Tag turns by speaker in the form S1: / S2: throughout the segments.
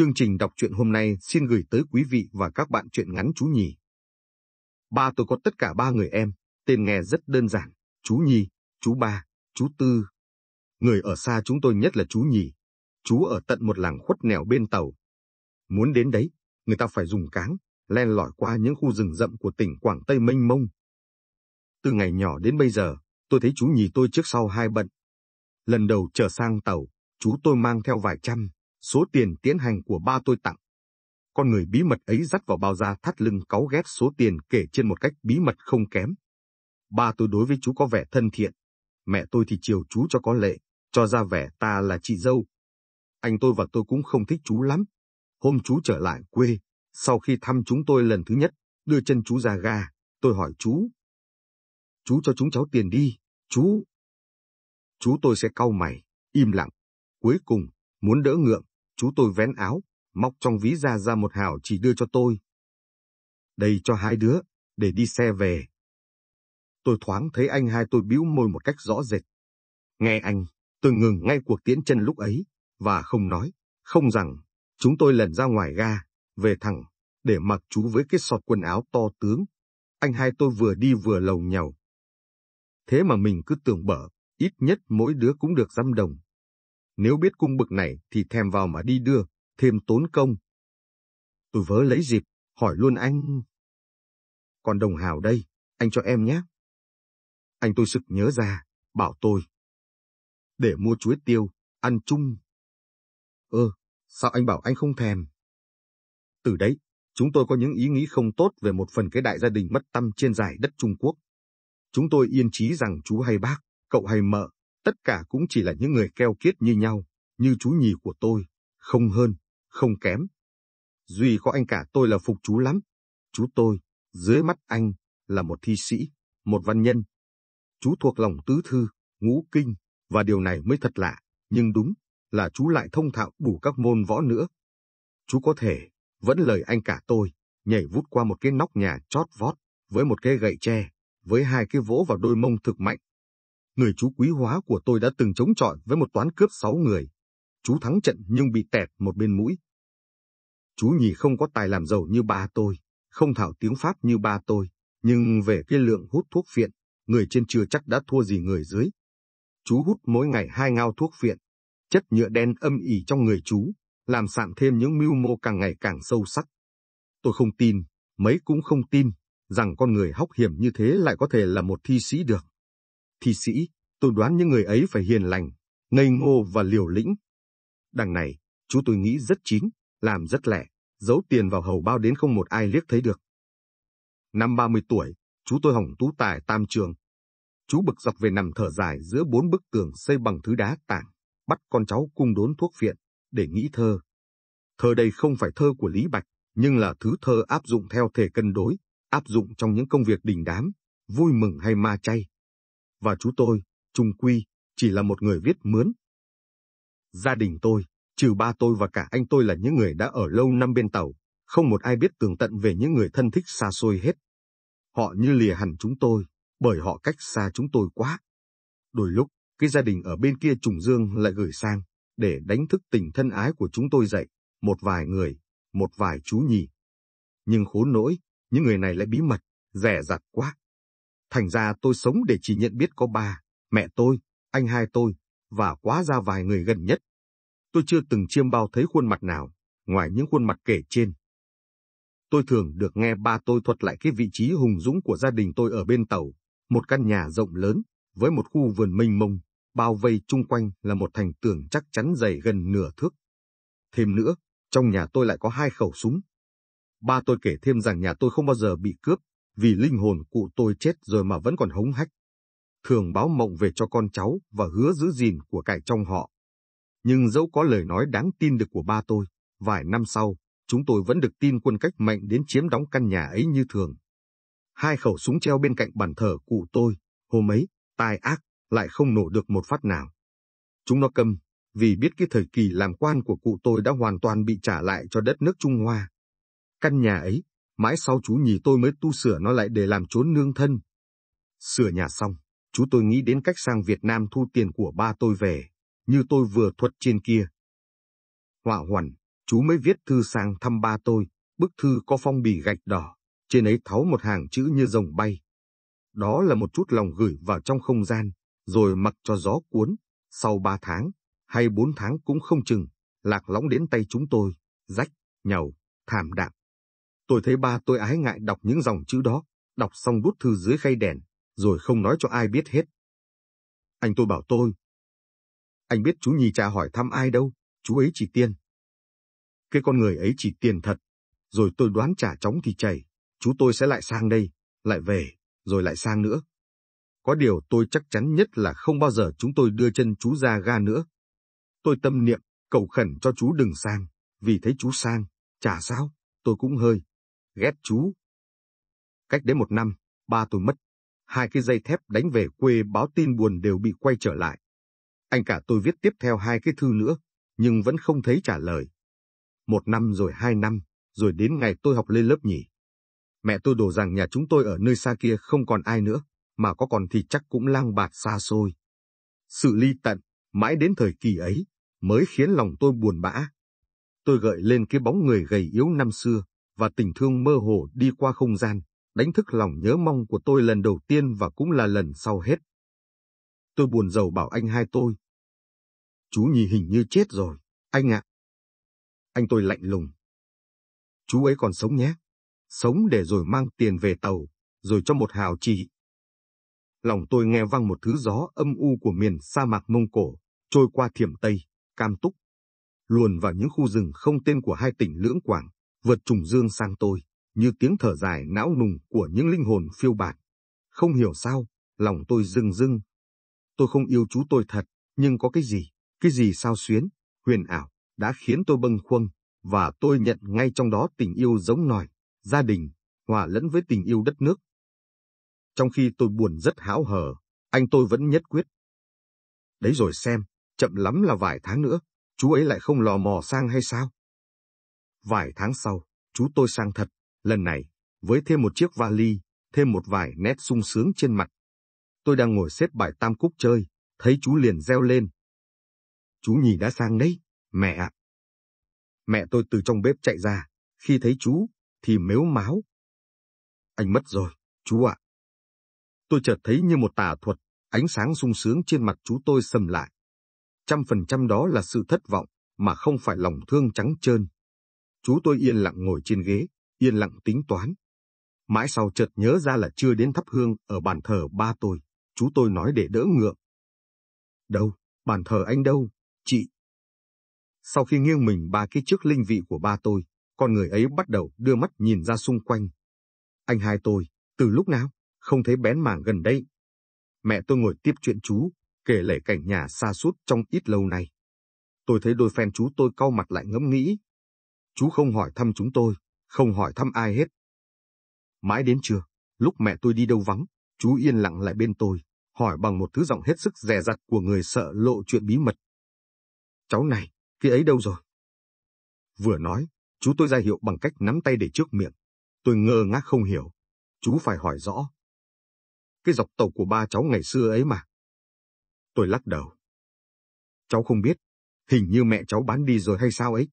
S1: Chương trình đọc truyện hôm nay xin gửi tới quý vị và các bạn truyện ngắn chú Nhi. Ba tôi có tất cả ba người em, tên nghe rất đơn giản, chú Nhi, chú Ba, chú Tư. Người ở xa chúng tôi nhất là chú Nhi, chú ở tận một làng khuất nẻo bên tàu. Muốn đến đấy, người ta phải dùng cáng, len lỏi qua những khu rừng rậm của tỉnh Quảng Tây mênh mông. Từ ngày nhỏ đến bây giờ, tôi thấy chú Nhi tôi trước sau hai bận. Lần đầu trở sang tàu, chú tôi mang theo vài trăm, số tiền tiến hành của ba tôi tặng. Con người bí mật ấy dắt vào bao da thắt lưng cáu ghép số tiền kể trên một cách bí mật không kém. Ba tôi đối với chú có vẻ thân thiện, mẹ tôi thì chiều chú cho có lệ, cho ra vẻ ta là chị dâu. Anh tôi và tôi cũng không thích chú lắm. Hôm chú trở lại quê, sau khi thăm chúng tôi lần thứ nhất, đưa chân chú ra ga, tôi hỏi chú. Chú cho chúng cháu tiền đi, chú. Chú tôi sẽ cau mày, im lặng. Cuối cùng, muốn đỡ ngượng, Chú tôi vén áo, móc trong ví ra ra một hảo chỉ đưa cho tôi. Đây cho hai đứa, để đi xe về. Tôi thoáng thấy anh hai tôi bĩu môi một cách rõ rệt. Nghe anh, tôi ngừng ngay cuộc tiễn chân lúc ấy, và không nói, không rằng, chúng tôi lần ra ngoài ga, về thẳng, để mặc chú với cái sọt quần áo to tướng. Anh hai tôi vừa đi vừa lầu nhầu. Thế mà mình cứ tưởng bở, ít nhất mỗi đứa cũng được dăm đồng, nếu biết cung bực này thì thèm vào mà đi đưa, thêm tốn công. Tôi vớ lấy dịp, hỏi luôn anh. Còn đồng hào đây, anh cho em nhé. Anh tôi sực nhớ ra, bảo tôi. Để mua chuối tiêu, ăn chung. Ơ, sao anh bảo anh không thèm? Từ đấy, chúng tôi có những ý nghĩ không tốt về một phần cái đại gia đình mất tâm trên giải đất Trung Quốc. Chúng tôi yên chí rằng chú hay bác, cậu hay mợ Tất cả cũng chỉ là những người keo kiết như nhau, như chú nhì của tôi, không hơn, không kém. Duy có anh cả tôi là phục chú lắm. Chú tôi, dưới mắt anh, là một thi sĩ, một văn nhân. Chú thuộc lòng tứ thư, ngũ kinh, và điều này mới thật lạ, nhưng đúng là chú lại thông thạo đủ các môn võ nữa. Chú có thể, vẫn lời anh cả tôi, nhảy vút qua một cái nóc nhà chót vót, với một cái gậy tre, với hai cái vỗ vào đôi mông thực mạnh, người chú quý hóa của tôi đã từng chống chọi với một toán cướp sáu người. Chú thắng trận nhưng bị tẹt một bên mũi. Chú nhì không có tài làm giàu như ba tôi, không thảo tiếng Pháp như ba tôi, nhưng về cái lượng hút thuốc phiện, người trên chưa chắc đã thua gì người dưới. Chú hút mỗi ngày hai ngao thuốc phiện, chất nhựa đen âm ỉ trong người chú, làm sạm thêm những mưu mô càng ngày càng sâu sắc. Tôi không tin, mấy cũng không tin, rằng con người hóc hiểm như thế lại có thể là một thi sĩ được thi sĩ, tôi đoán những người ấy phải hiền lành, ngây ngô và liều lĩnh. Đằng này, chú tôi nghĩ rất chín, làm rất lẻ, giấu tiền vào hầu bao đến không một ai liếc thấy được. Năm 30 tuổi, chú tôi hỏng tú tài tam trường. Chú bực dọc về nằm thở dài giữa bốn bức tường xây bằng thứ đá tảng, bắt con cháu cung đốn thuốc phiện, để nghĩ thơ. Thơ đây không phải thơ của Lý Bạch, nhưng là thứ thơ áp dụng theo thể cân đối, áp dụng trong những công việc đình đám, vui mừng hay ma chay và chú tôi, Trung Quy, chỉ là một người viết mướn. Gia đình tôi, trừ ba tôi và cả anh tôi là những người đã ở lâu năm bên tàu, không một ai biết tường tận về những người thân thích xa xôi hết. Họ như lìa hẳn chúng tôi, bởi họ cách xa chúng tôi quá. Đôi lúc, cái gia đình ở bên kia Trùng Dương lại gửi sang, để đánh thức tình thân ái của chúng tôi dậy, một vài người, một vài chú nhì. Nhưng khốn nỗi, những người này lại bí mật, rẻ rặt quá. Thành ra tôi sống để chỉ nhận biết có ba, mẹ tôi, anh hai tôi, và quá ra vài người gần nhất. Tôi chưa từng chiêm bao thấy khuôn mặt nào, ngoài những khuôn mặt kể trên. Tôi thường được nghe ba tôi thuật lại cái vị trí hùng dũng của gia đình tôi ở bên tàu, một căn nhà rộng lớn, với một khu vườn mênh mông, bao vây chung quanh là một thành tường chắc chắn dày gần nửa thước. Thêm nữa, trong nhà tôi lại có hai khẩu súng. Ba tôi kể thêm rằng nhà tôi không bao giờ bị cướp, vì linh hồn cụ tôi chết rồi mà vẫn còn hống hách. Thường báo mộng về cho con cháu và hứa giữ gìn của cải trong họ. Nhưng dẫu có lời nói đáng tin được của ba tôi, vài năm sau, chúng tôi vẫn được tin quân cách mệnh đến chiếm đóng căn nhà ấy như thường. Hai khẩu súng treo bên cạnh bàn thờ cụ tôi, hôm ấy, tai ác, lại không nổ được một phát nào. Chúng nó câm, vì biết cái thời kỳ làm quan của cụ tôi đã hoàn toàn bị trả lại cho đất nước Trung Hoa. Căn nhà ấy, Mãi sau chú nhì tôi mới tu sửa nó lại để làm chốn nương thân. Sửa nhà xong, chú tôi nghĩ đến cách sang Việt Nam thu tiền của ba tôi về, như tôi vừa thuật trên kia. Họa hoàn, chú mới viết thư sang thăm ba tôi, bức thư có phong bì gạch đỏ, trên ấy tháo một hàng chữ như rồng bay. Đó là một chút lòng gửi vào trong không gian, rồi mặc cho gió cuốn, sau ba tháng, hay bốn tháng cũng không chừng, lạc lõng đến tay chúng tôi, rách, nhầu, thảm đạm. Tôi thấy ba tôi ái ngại đọc những dòng chữ đó, đọc xong đút thư dưới khay đèn, rồi không nói cho ai biết hết. Anh tôi bảo tôi. Anh biết chú nhì cha hỏi thăm ai đâu, chú ấy chỉ tiền, Cái con người ấy chỉ tiền thật, rồi tôi đoán trả chóng thì chảy, chú tôi sẽ lại sang đây, lại về, rồi lại sang nữa. Có điều tôi chắc chắn nhất là không bao giờ chúng tôi đưa chân chú ra ga nữa. Tôi tâm niệm, cầu khẩn cho chú đừng sang, vì thấy chú sang, chả sao, tôi cũng hơi, ghét chú. Cách đến một năm, ba tôi mất. Hai cái dây thép đánh về quê báo tin buồn đều bị quay trở lại. Anh cả tôi viết tiếp theo hai cái thư nữa, nhưng vẫn không thấy trả lời. Một năm rồi hai năm, rồi đến ngày tôi học lên lớp nhỉ. Mẹ tôi đổ rằng nhà chúng tôi ở nơi xa kia không còn ai nữa, mà có còn thì chắc cũng lang bạt xa xôi. Sự ly tận, mãi đến thời kỳ ấy, mới khiến lòng tôi buồn bã. Tôi gợi lên cái bóng người gầy yếu năm xưa, và tình thương mơ hồ đi qua không gian, đánh thức lòng nhớ mong của tôi lần đầu tiên và cũng là lần sau hết. Tôi buồn giàu bảo anh hai tôi. Chú nhì hình như chết rồi, anh ạ. Anh tôi lạnh lùng. Chú ấy còn sống nhé. Sống để rồi mang tiền về tàu, rồi cho một hào chỉ. Lòng tôi nghe vang một thứ gió âm u của miền sa mạc Mông Cổ, trôi qua Thiểm Tây, Cam Túc, luồn vào những khu rừng không tên của hai tỉnh Lưỡng Quảng, vượt trùng dương sang tôi, như tiếng thở dài não nùng của những linh hồn phiêu bạt. Không hiểu sao, lòng tôi rưng rưng. Tôi không yêu chú tôi thật, nhưng có cái gì, cái gì sao xuyến, huyền ảo, đã khiến tôi bâng khuâng, và tôi nhận ngay trong đó tình yêu giống nòi, gia đình, hòa lẫn với tình yêu đất nước. Trong khi tôi buồn rất hão hở, anh tôi vẫn nhất quyết. Đấy rồi xem, chậm lắm là vài tháng nữa, chú ấy lại không lò mò sang hay sao? Vài tháng sau, chú tôi sang thật, lần này, với thêm một chiếc vali, thêm một vài nét sung sướng trên mặt. Tôi đang ngồi xếp bài tam cúc chơi, thấy chú liền reo lên. Chú nhì đã sang đấy, mẹ ạ. Mẹ tôi từ trong bếp chạy ra, khi thấy chú, thì mếu máu Anh mất rồi, chú ạ. Tôi chợt thấy như một tà thuật, ánh sáng sung sướng trên mặt chú tôi sầm lại. Trăm phần trăm đó là sự thất vọng, mà không phải lòng thương trắng trơn. Chú tôi yên lặng ngồi trên ghế, yên lặng tính toán. Mãi sau chợt nhớ ra là chưa đến thắp hương ở bàn thờ ba tôi, chú tôi nói để đỡ ngượng. Đâu, bàn thờ anh đâu, chị? Sau khi nghiêng mình ba cái trước linh vị của ba tôi, con người ấy bắt đầu đưa mắt nhìn ra xung quanh. Anh hai tôi, từ lúc nào, không thấy bén mảng gần đây. Mẹ tôi ngồi tiếp chuyện chú, kể lể cảnh nhà xa suốt trong ít lâu này Tôi thấy đôi phen chú tôi cau mặt lại ngẫm nghĩ, Chú không hỏi thăm chúng tôi, không hỏi thăm ai hết. Mãi đến trưa, lúc mẹ tôi đi đâu vắng, chú yên lặng lại bên tôi, hỏi bằng một thứ giọng hết sức dè rặt của người sợ lộ chuyện bí mật. Cháu này, khi ấy đâu rồi? Vừa nói, chú tôi ra hiệu bằng cách nắm tay để trước miệng. Tôi ngơ ngác không hiểu. Chú phải hỏi rõ. Cái dọc tàu của ba cháu ngày xưa ấy mà. Tôi lắc đầu. Cháu không biết, hình như mẹ cháu bán đi rồi hay sao ấy.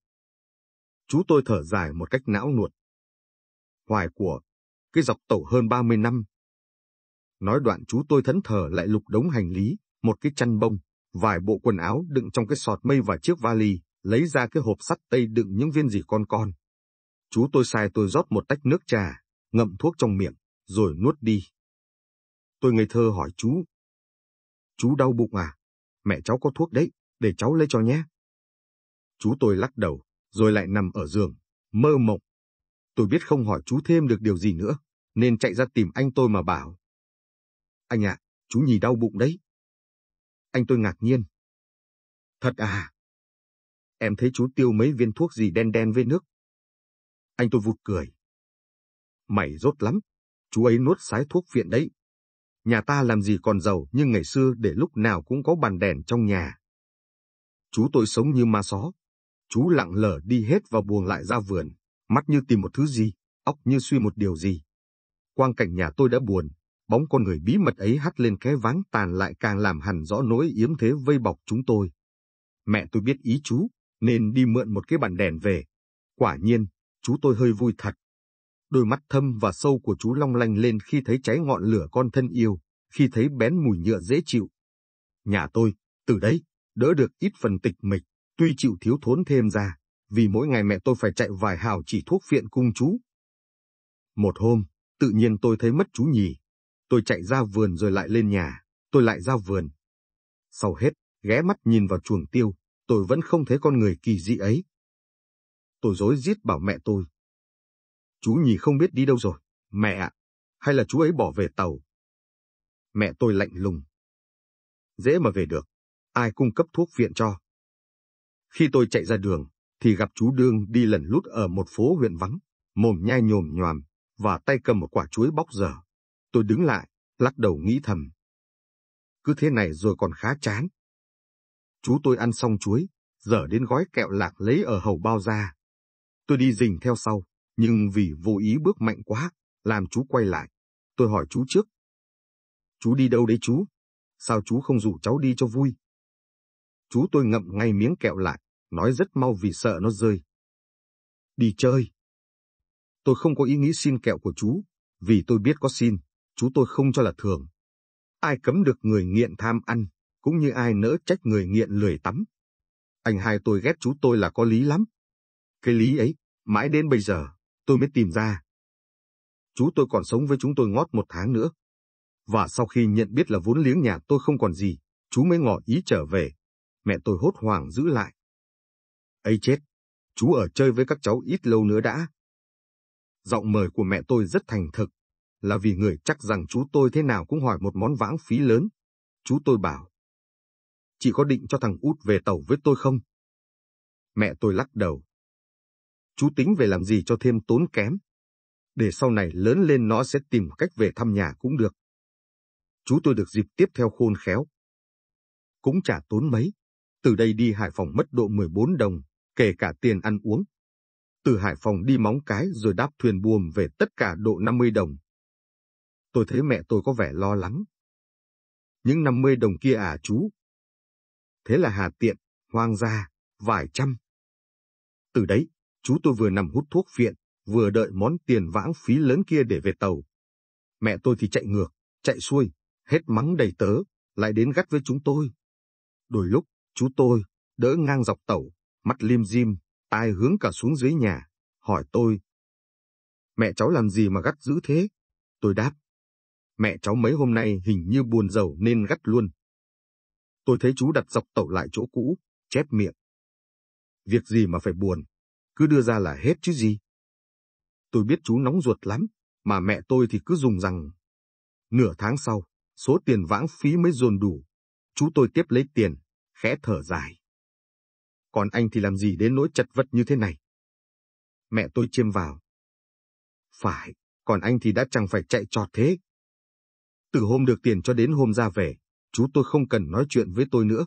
S1: Chú tôi thở dài một cách não nuột. Hoài của, cái dọc tẩu hơn 30 năm. Nói đoạn chú tôi thẫn thờ lại lục đống hành lý, một cái chăn bông, vài bộ quần áo đựng trong cái sọt mây và chiếc vali, lấy ra cái hộp sắt tây đựng những viên gì con con. Chú tôi sai tôi rót một tách nước trà, ngậm thuốc trong miệng, rồi nuốt đi. Tôi ngây thơ hỏi chú. Chú đau bụng à? Mẹ cháu có thuốc đấy, để cháu lấy cho nhé. Chú tôi lắc đầu rồi lại nằm ở giường, mơ mộng. Tôi biết không hỏi chú thêm được điều gì nữa, nên chạy ra tìm anh tôi mà bảo. Anh ạ, chú nhì đau bụng đấy. Anh tôi ngạc nhiên. Thật à? Em thấy chú tiêu mấy viên thuốc gì đen đen với nước. Anh tôi vụt cười. Mày rốt lắm, chú ấy nuốt sái thuốc viện đấy. Nhà ta làm gì còn giàu nhưng ngày xưa để lúc nào cũng có bàn đèn trong nhà. Chú tôi sống như ma só, Chú lặng lờ đi hết vào buồng lại ra vườn, mắt như tìm một thứ gì, óc như suy một điều gì. Quang cảnh nhà tôi đã buồn, bóng con người bí mật ấy hắt lên cái váng tàn lại càng làm hẳn rõ nỗi yếm thế vây bọc chúng tôi. Mẹ tôi biết ý chú, nên đi mượn một cái bàn đèn về. Quả nhiên, chú tôi hơi vui thật. Đôi mắt thâm và sâu của chú long lanh lên khi thấy cháy ngọn lửa con thân yêu, khi thấy bén mùi nhựa dễ chịu. Nhà tôi, từ đấy, đỡ được ít phần tịch mịch tuy chịu thiếu thốn thêm ra, vì mỗi ngày mẹ tôi phải chạy vài hào chỉ thuốc phiện cung chú. Một hôm, tự nhiên tôi thấy mất chú nhì. Tôi chạy ra vườn rồi lại lên nhà, tôi lại ra vườn. Sau hết, ghé mắt nhìn vào chuồng tiêu, tôi vẫn không thấy con người kỳ dị ấy. Tôi dối giết bảo mẹ tôi. Chú nhì không biết đi đâu rồi, mẹ ạ, hay là chú ấy bỏ về tàu? Mẹ tôi lạnh lùng. Dễ mà về được, ai cung cấp thuốc viện cho? Khi tôi chạy ra đường, thì gặp chú Đương đi lẩn lút ở một phố huyện vắng, mồm nhai nhồm nhòm, và tay cầm một quả chuối bóc dở. Tôi đứng lại, lắc đầu nghĩ thầm. Cứ thế này rồi còn khá chán. Chú tôi ăn xong chuối, dở đến gói kẹo lạc lấy ở hầu bao ra. Tôi đi dình theo sau, nhưng vì vô ý bước mạnh quá, làm chú quay lại. Tôi hỏi chú trước. Chú đi đâu đấy chú? Sao chú không rủ cháu đi cho vui? Chú tôi ngậm ngay miếng kẹo lại, nói rất mau vì sợ nó rơi. Đi chơi. Tôi không có ý nghĩ xin kẹo của chú, vì tôi biết có xin, chú tôi không cho là thường. Ai cấm được người nghiện tham ăn, cũng như ai nỡ trách người nghiện lười tắm. Anh hai tôi ghét chú tôi là có lý lắm. Cái lý ấy, mãi đến bây giờ, tôi mới tìm ra. Chú tôi còn sống với chúng tôi ngót một tháng nữa. Và sau khi nhận biết là vốn liếng nhà tôi không còn gì, chú mới ngỏ ý trở về, mẹ tôi hốt hoảng giữ lại. ấy chết, chú ở chơi với các cháu ít lâu nữa đã. Giọng mời của mẹ tôi rất thành thực, là vì người chắc rằng chú tôi thế nào cũng hỏi một món vãng phí lớn. Chú tôi bảo, chị có định cho thằng út về tàu với tôi không? Mẹ tôi lắc đầu. Chú tính về làm gì cho thêm tốn kém. Để sau này lớn lên nó sẽ tìm cách về thăm nhà cũng được. Chú tôi được dịp tiếp theo khôn khéo. Cũng chả tốn mấy từ đây đi Hải Phòng mất độ 14 đồng, kể cả tiền ăn uống. Từ Hải Phòng đi móng cái rồi đáp thuyền buồm về tất cả độ 50 đồng. Tôi thấy mẹ tôi có vẻ lo lắng. Những 50 đồng kia à chú? Thế là hà tiện, hoang gia, vài trăm. Từ đấy, chú tôi vừa nằm hút thuốc phiện, vừa đợi món tiền vãng phí lớn kia để về tàu. Mẹ tôi thì chạy ngược, chạy xuôi, hết mắng đầy tớ, lại đến gắt với chúng tôi. Đôi lúc, Chú tôi, đỡ ngang dọc tẩu, mắt lim dim, tai hướng cả xuống dưới nhà, hỏi tôi. Mẹ cháu làm gì mà gắt dữ thế? Tôi đáp. Mẹ cháu mấy hôm nay hình như buồn giàu nên gắt luôn. Tôi thấy chú đặt dọc tẩu lại chỗ cũ, chép miệng. Việc gì mà phải buồn, cứ đưa ra là hết chứ gì. Tôi biết chú nóng ruột lắm, mà mẹ tôi thì cứ dùng rằng. Nửa tháng sau, số tiền vãng phí mới dồn đủ. Chú tôi tiếp lấy tiền, khẽ thở dài. Còn anh thì làm gì đến nỗi chật vật như thế này? Mẹ tôi chiêm vào. Phải, còn anh thì đã chẳng phải chạy trọt thế. Từ hôm được tiền cho đến hôm ra về, chú tôi không cần nói chuyện với tôi nữa.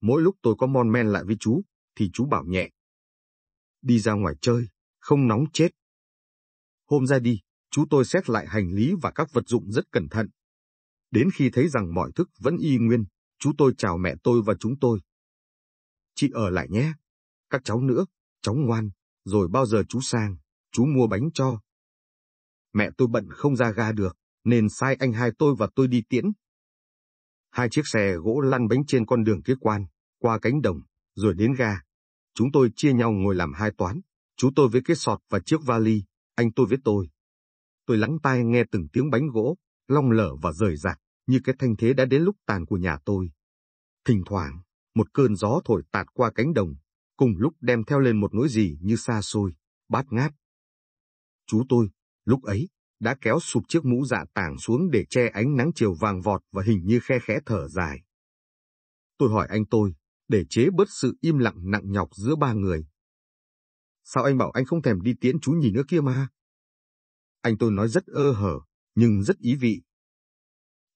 S1: Mỗi lúc tôi có mon men lại với chú, thì chú bảo nhẹ. Đi ra ngoài chơi, không nóng chết. Hôm ra đi, chú tôi xét lại hành lý và các vật dụng rất cẩn thận. Đến khi thấy rằng mọi thức vẫn y nguyên, Chú tôi chào mẹ tôi và chúng tôi. Chị ở lại nhé. Các cháu nữa, cháu ngoan, rồi bao giờ chú sang, chú mua bánh cho. Mẹ tôi bận không ra ga được, nên sai anh hai tôi và tôi đi tiễn. Hai chiếc xe gỗ lăn bánh trên con đường kế quan, qua cánh đồng, rồi đến ga. Chúng tôi chia nhau ngồi làm hai toán, chú tôi với cái sọt và chiếc vali, anh tôi với tôi. Tôi lắng tai nghe từng tiếng bánh gỗ, long lở và rời rạc như cái thanh thế đã đến lúc tàn của nhà tôi. Thỉnh thoảng, một cơn gió thổi tạt qua cánh đồng, cùng lúc đem theo lên một nỗi gì như xa xôi, bát ngát. Chú tôi, lúc ấy, đã kéo sụp chiếc mũ dạ tàng xuống để che ánh nắng chiều vàng vọt và hình như khe khẽ thở dài. Tôi hỏi anh tôi, để chế bớt sự im lặng nặng nhọc giữa ba người. Sao anh bảo anh không thèm đi tiễn chú nhì nữa kia mà? Anh tôi nói rất ơ hở, nhưng rất ý vị,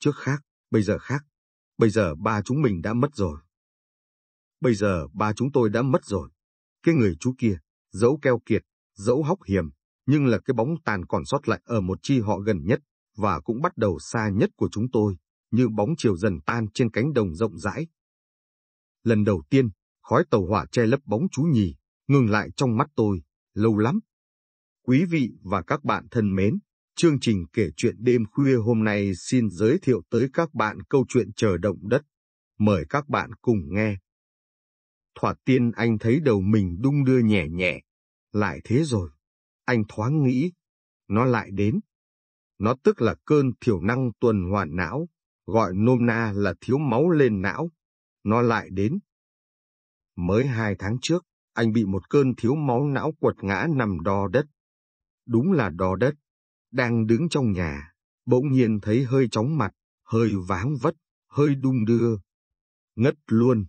S1: Trước khác, bây giờ khác. Bây giờ ba chúng mình đã mất rồi. Bây giờ ba chúng tôi đã mất rồi. Cái người chú kia, dẫu keo kiệt, dẫu hóc hiểm, nhưng là cái bóng tàn còn sót lại ở một chi họ gần nhất và cũng bắt đầu xa nhất của chúng tôi, như bóng chiều dần tan trên cánh đồng rộng rãi. Lần đầu tiên, khói tàu hỏa che lấp bóng chú nhì, ngừng lại trong mắt tôi, lâu lắm. Quý vị và các bạn thân mến, Chương trình kể chuyện đêm khuya hôm nay xin giới thiệu tới các bạn câu chuyện chờ động đất. Mời các bạn cùng nghe. Thoạt tiên anh thấy đầu mình đung đưa nhẹ nhẹ. Lại thế rồi. Anh thoáng nghĩ. Nó lại đến. Nó tức là cơn thiểu năng tuần hoàn não, gọi nôm na là thiếu máu lên não. Nó lại đến. Mới hai tháng trước, anh bị một cơn thiếu máu não quật ngã nằm đo đất. Đúng là đo đất đang đứng trong nhà, bỗng nhiên thấy hơi chóng mặt, hơi váng vất, hơi đung đưa. Ngất luôn,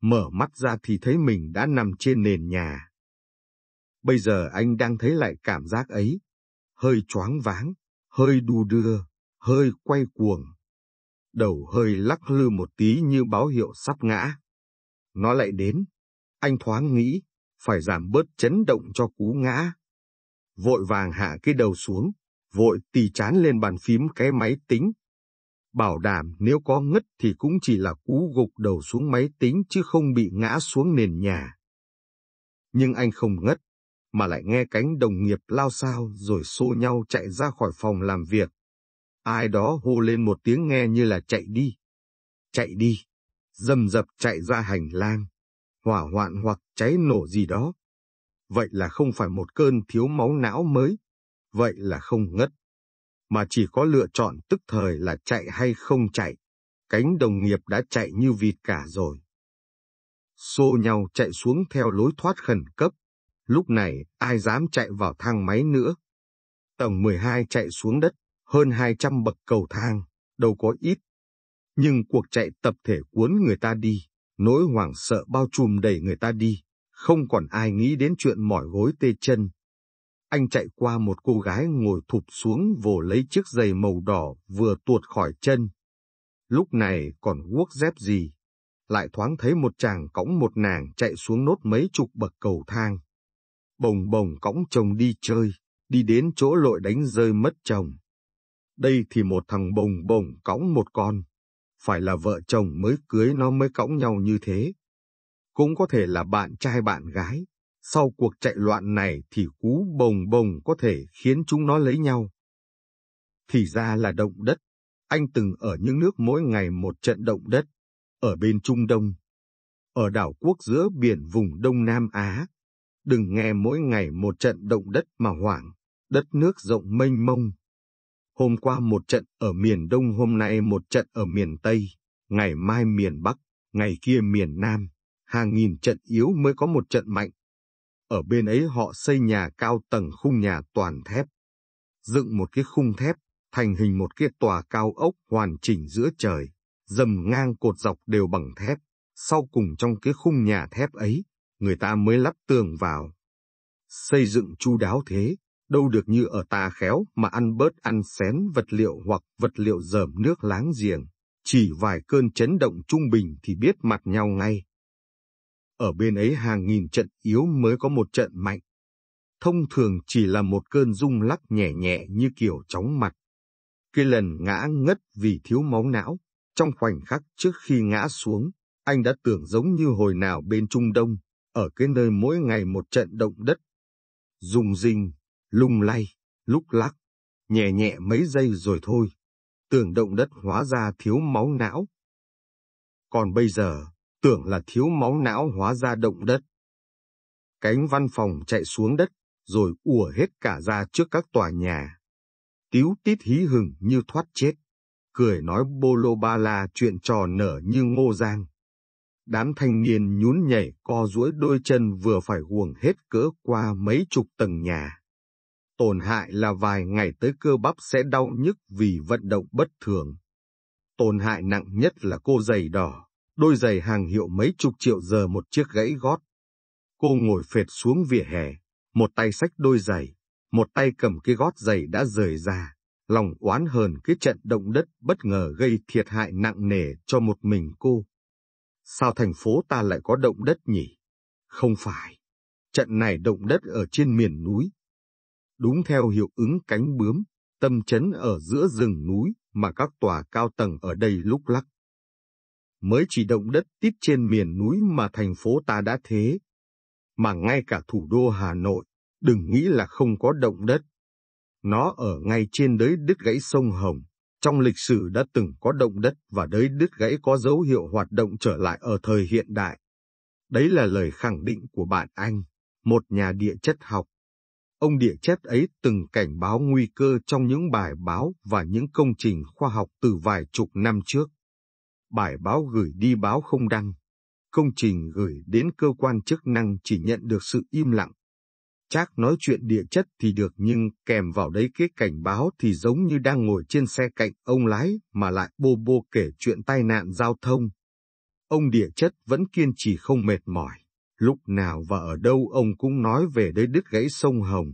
S1: mở mắt ra thì thấy mình đã nằm trên nền nhà. Bây giờ anh đang thấy lại cảm giác ấy, hơi choáng váng, hơi đu đưa, hơi quay cuồng. Đầu hơi lắc lư một tí như báo hiệu sắp ngã. Nó lại đến, anh thoáng nghĩ, phải giảm bớt chấn động cho cú ngã. Vội vàng hạ cái đầu xuống, vội tì chán lên bàn phím cái máy tính. Bảo đảm nếu có ngất thì cũng chỉ là cú gục đầu xuống máy tính chứ không bị ngã xuống nền nhà. Nhưng anh không ngất, mà lại nghe cánh đồng nghiệp lao sao rồi xô nhau chạy ra khỏi phòng làm việc. Ai đó hô lên một tiếng nghe như là chạy đi. Chạy đi, dầm dập chạy ra hành lang, hỏa hoạn hoặc cháy nổ gì đó. Vậy là không phải một cơn thiếu máu não mới vậy là không ngất. Mà chỉ có lựa chọn tức thời là chạy hay không chạy. Cánh đồng nghiệp đã chạy như vịt cả rồi. Xô nhau chạy xuống theo lối thoát khẩn cấp. Lúc này ai dám chạy vào thang máy nữa. Tầng 12 chạy xuống đất, hơn 200 bậc cầu thang, đâu có ít. Nhưng cuộc chạy tập thể cuốn người ta đi, nỗi hoảng sợ bao trùm đầy người ta đi, không còn ai nghĩ đến chuyện mỏi gối tê chân, anh chạy qua một cô gái ngồi thụp xuống vồ lấy chiếc giày màu đỏ vừa tuột khỏi chân. Lúc này còn quốc dép gì, lại thoáng thấy một chàng cõng một nàng chạy xuống nốt mấy chục bậc cầu thang. Bồng bồng cõng chồng đi chơi, đi đến chỗ lội đánh rơi mất chồng. Đây thì một thằng bồng bồng cõng một con, phải là vợ chồng mới cưới nó mới cõng nhau như thế. Cũng có thể là bạn trai bạn gái, sau cuộc chạy loạn này thì cú bồng bồng có thể khiến chúng nó lấy nhau. Thì ra là động đất. Anh từng ở những nước mỗi ngày một trận động đất, ở bên Trung Đông, ở đảo quốc giữa biển vùng Đông Nam Á. Đừng nghe mỗi ngày một trận động đất mà hoảng, đất nước rộng mênh mông. Hôm qua một trận ở miền Đông hôm nay một trận ở miền Tây, ngày mai miền Bắc, ngày kia miền Nam. Hàng nghìn trận yếu mới có một trận mạnh. Ở bên ấy họ xây nhà cao tầng khung nhà toàn thép. Dựng một cái khung thép, thành hình một cái tòa cao ốc hoàn chỉnh giữa trời, dầm ngang cột dọc đều bằng thép. Sau cùng trong cái khung nhà thép ấy, người ta mới lắp tường vào. Xây dựng chu đáo thế, đâu được như ở ta khéo mà ăn bớt ăn xén vật liệu hoặc vật liệu dởm nước láng giềng. Chỉ vài cơn chấn động trung bình thì biết mặt nhau ngay ở bên ấy hàng nghìn trận yếu mới có một trận mạnh. Thông thường chỉ là một cơn rung lắc nhẹ nhẹ như kiểu chóng mặt. Cái lần ngã ngất vì thiếu máu não, trong khoảnh khắc trước khi ngã xuống, anh đã tưởng giống như hồi nào bên Trung Đông, ở cái nơi mỗi ngày một trận động đất. Rung rinh, lung lay, lúc lắc, nhẹ nhẹ mấy giây rồi thôi. Tưởng động đất hóa ra thiếu máu não. Còn bây giờ, tưởng là thiếu máu não hóa ra động đất. Cánh văn phòng chạy xuống đất, rồi ùa hết cả ra trước các tòa nhà. Tíu tít hí hừng như thoát chết, cười nói bô lô ba la chuyện trò nở như ngô giang. Đám thanh niên nhún nhảy co duỗi đôi chân vừa phải huồng hết cỡ qua mấy chục tầng nhà. Tổn hại là vài ngày tới cơ bắp sẽ đau nhức vì vận động bất thường. Tổn hại nặng nhất là cô giày đỏ đôi giày hàng hiệu mấy chục triệu giờ một chiếc gãy gót. Cô ngồi phệt xuống vỉa hè, một tay xách đôi giày, một tay cầm cái gót giày đã rời ra, lòng oán hờn cái trận động đất bất ngờ gây thiệt hại nặng nề cho một mình cô. Sao thành phố ta lại có động đất nhỉ? Không phải. Trận này động đất ở trên miền núi. Đúng theo hiệu ứng cánh bướm, tâm chấn ở giữa rừng núi mà các tòa cao tầng ở đây lúc lắc mới chỉ động đất tít trên miền núi mà thành phố ta đã thế. Mà ngay cả thủ đô Hà Nội, đừng nghĩ là không có động đất. Nó ở ngay trên đới đứt gãy sông Hồng, trong lịch sử đã từng có động đất và đới đứt gãy có dấu hiệu hoạt động trở lại ở thời hiện đại. Đấy là lời khẳng định của bạn Anh, một nhà địa chất học. Ông địa chất ấy từng cảnh báo nguy cơ trong những bài báo và những công trình khoa học từ vài chục năm trước bài báo gửi đi báo không đăng, công trình gửi đến cơ quan chức năng chỉ nhận được sự im lặng. chắc nói chuyện địa chất thì được nhưng kèm vào đấy cái cảnh báo thì giống như đang ngồi trên xe cạnh ông lái mà lại bô bô kể chuyện tai nạn giao thông. Ông địa chất vẫn kiên trì không mệt mỏi, lúc nào và ở đâu ông cũng nói về đấy đứt gãy sông Hồng.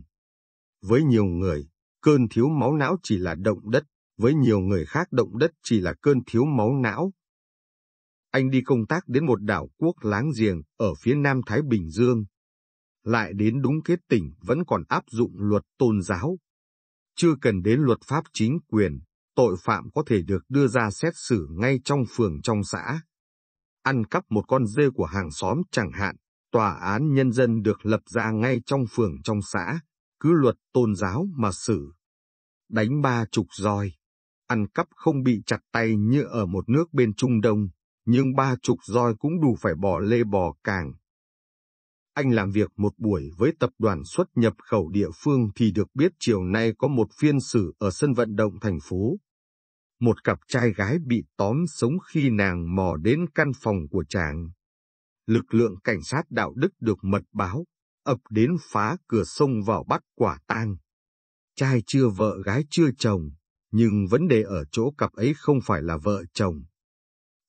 S1: Với nhiều người, cơn thiếu máu não chỉ là động đất, với nhiều người khác động đất chỉ là cơn thiếu máu não, anh đi công tác đến một đảo quốc láng giềng ở phía nam Thái Bình Dương. Lại đến đúng kết tỉnh vẫn còn áp dụng luật tôn giáo. Chưa cần đến luật pháp chính quyền, tội phạm có thể được đưa ra xét xử ngay trong phường trong xã. Ăn cắp một con dê của hàng xóm chẳng hạn, tòa án nhân dân được lập ra ngay trong phường trong xã, cứ luật tôn giáo mà xử. Đánh ba chục roi, ăn cắp không bị chặt tay như ở một nước bên Trung Đông nhưng ba chục roi cũng đủ phải bỏ lê bò càng. Anh làm việc một buổi với tập đoàn xuất nhập khẩu địa phương thì được biết chiều nay có một phiên xử ở sân vận động thành phố. Một cặp trai gái bị tóm sống khi nàng mò đến căn phòng của chàng. Lực lượng cảnh sát đạo đức được mật báo, ập đến phá cửa sông vào bắt quả tang. Trai chưa vợ gái chưa chồng, nhưng vấn đề ở chỗ cặp ấy không phải là vợ chồng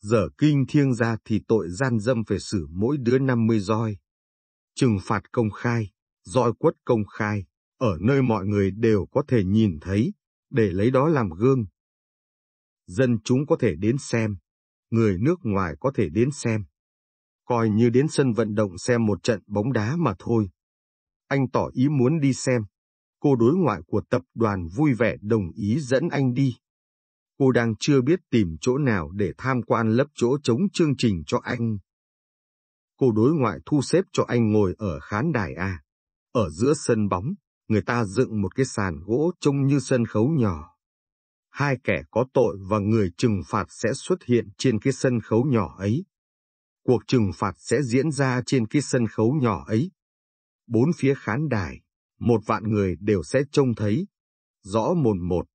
S1: Giờ kinh thiêng ra thì tội gian dâm phải xử mỗi đứa 50 roi. Trừng phạt công khai, roi quất công khai, ở nơi mọi người đều có thể nhìn thấy, để lấy đó làm gương. Dân chúng có thể đến xem, người nước ngoài có thể đến xem. Coi như đến sân vận động xem một trận bóng đá mà thôi. Anh tỏ ý muốn đi xem. Cô đối ngoại của tập đoàn vui vẻ đồng ý dẫn anh đi cô đang chưa biết tìm chỗ nào để tham quan lấp chỗ chống chương trình cho anh. Cô đối ngoại thu xếp cho anh ngồi ở khán đài A. Ở giữa sân bóng, người ta dựng một cái sàn gỗ trông như sân khấu nhỏ. Hai kẻ có tội và người trừng phạt sẽ xuất hiện trên cái sân khấu nhỏ ấy. Cuộc trừng phạt sẽ diễn ra trên cái sân khấu nhỏ ấy. Bốn phía khán đài, một vạn người đều sẽ trông thấy, rõ mồn một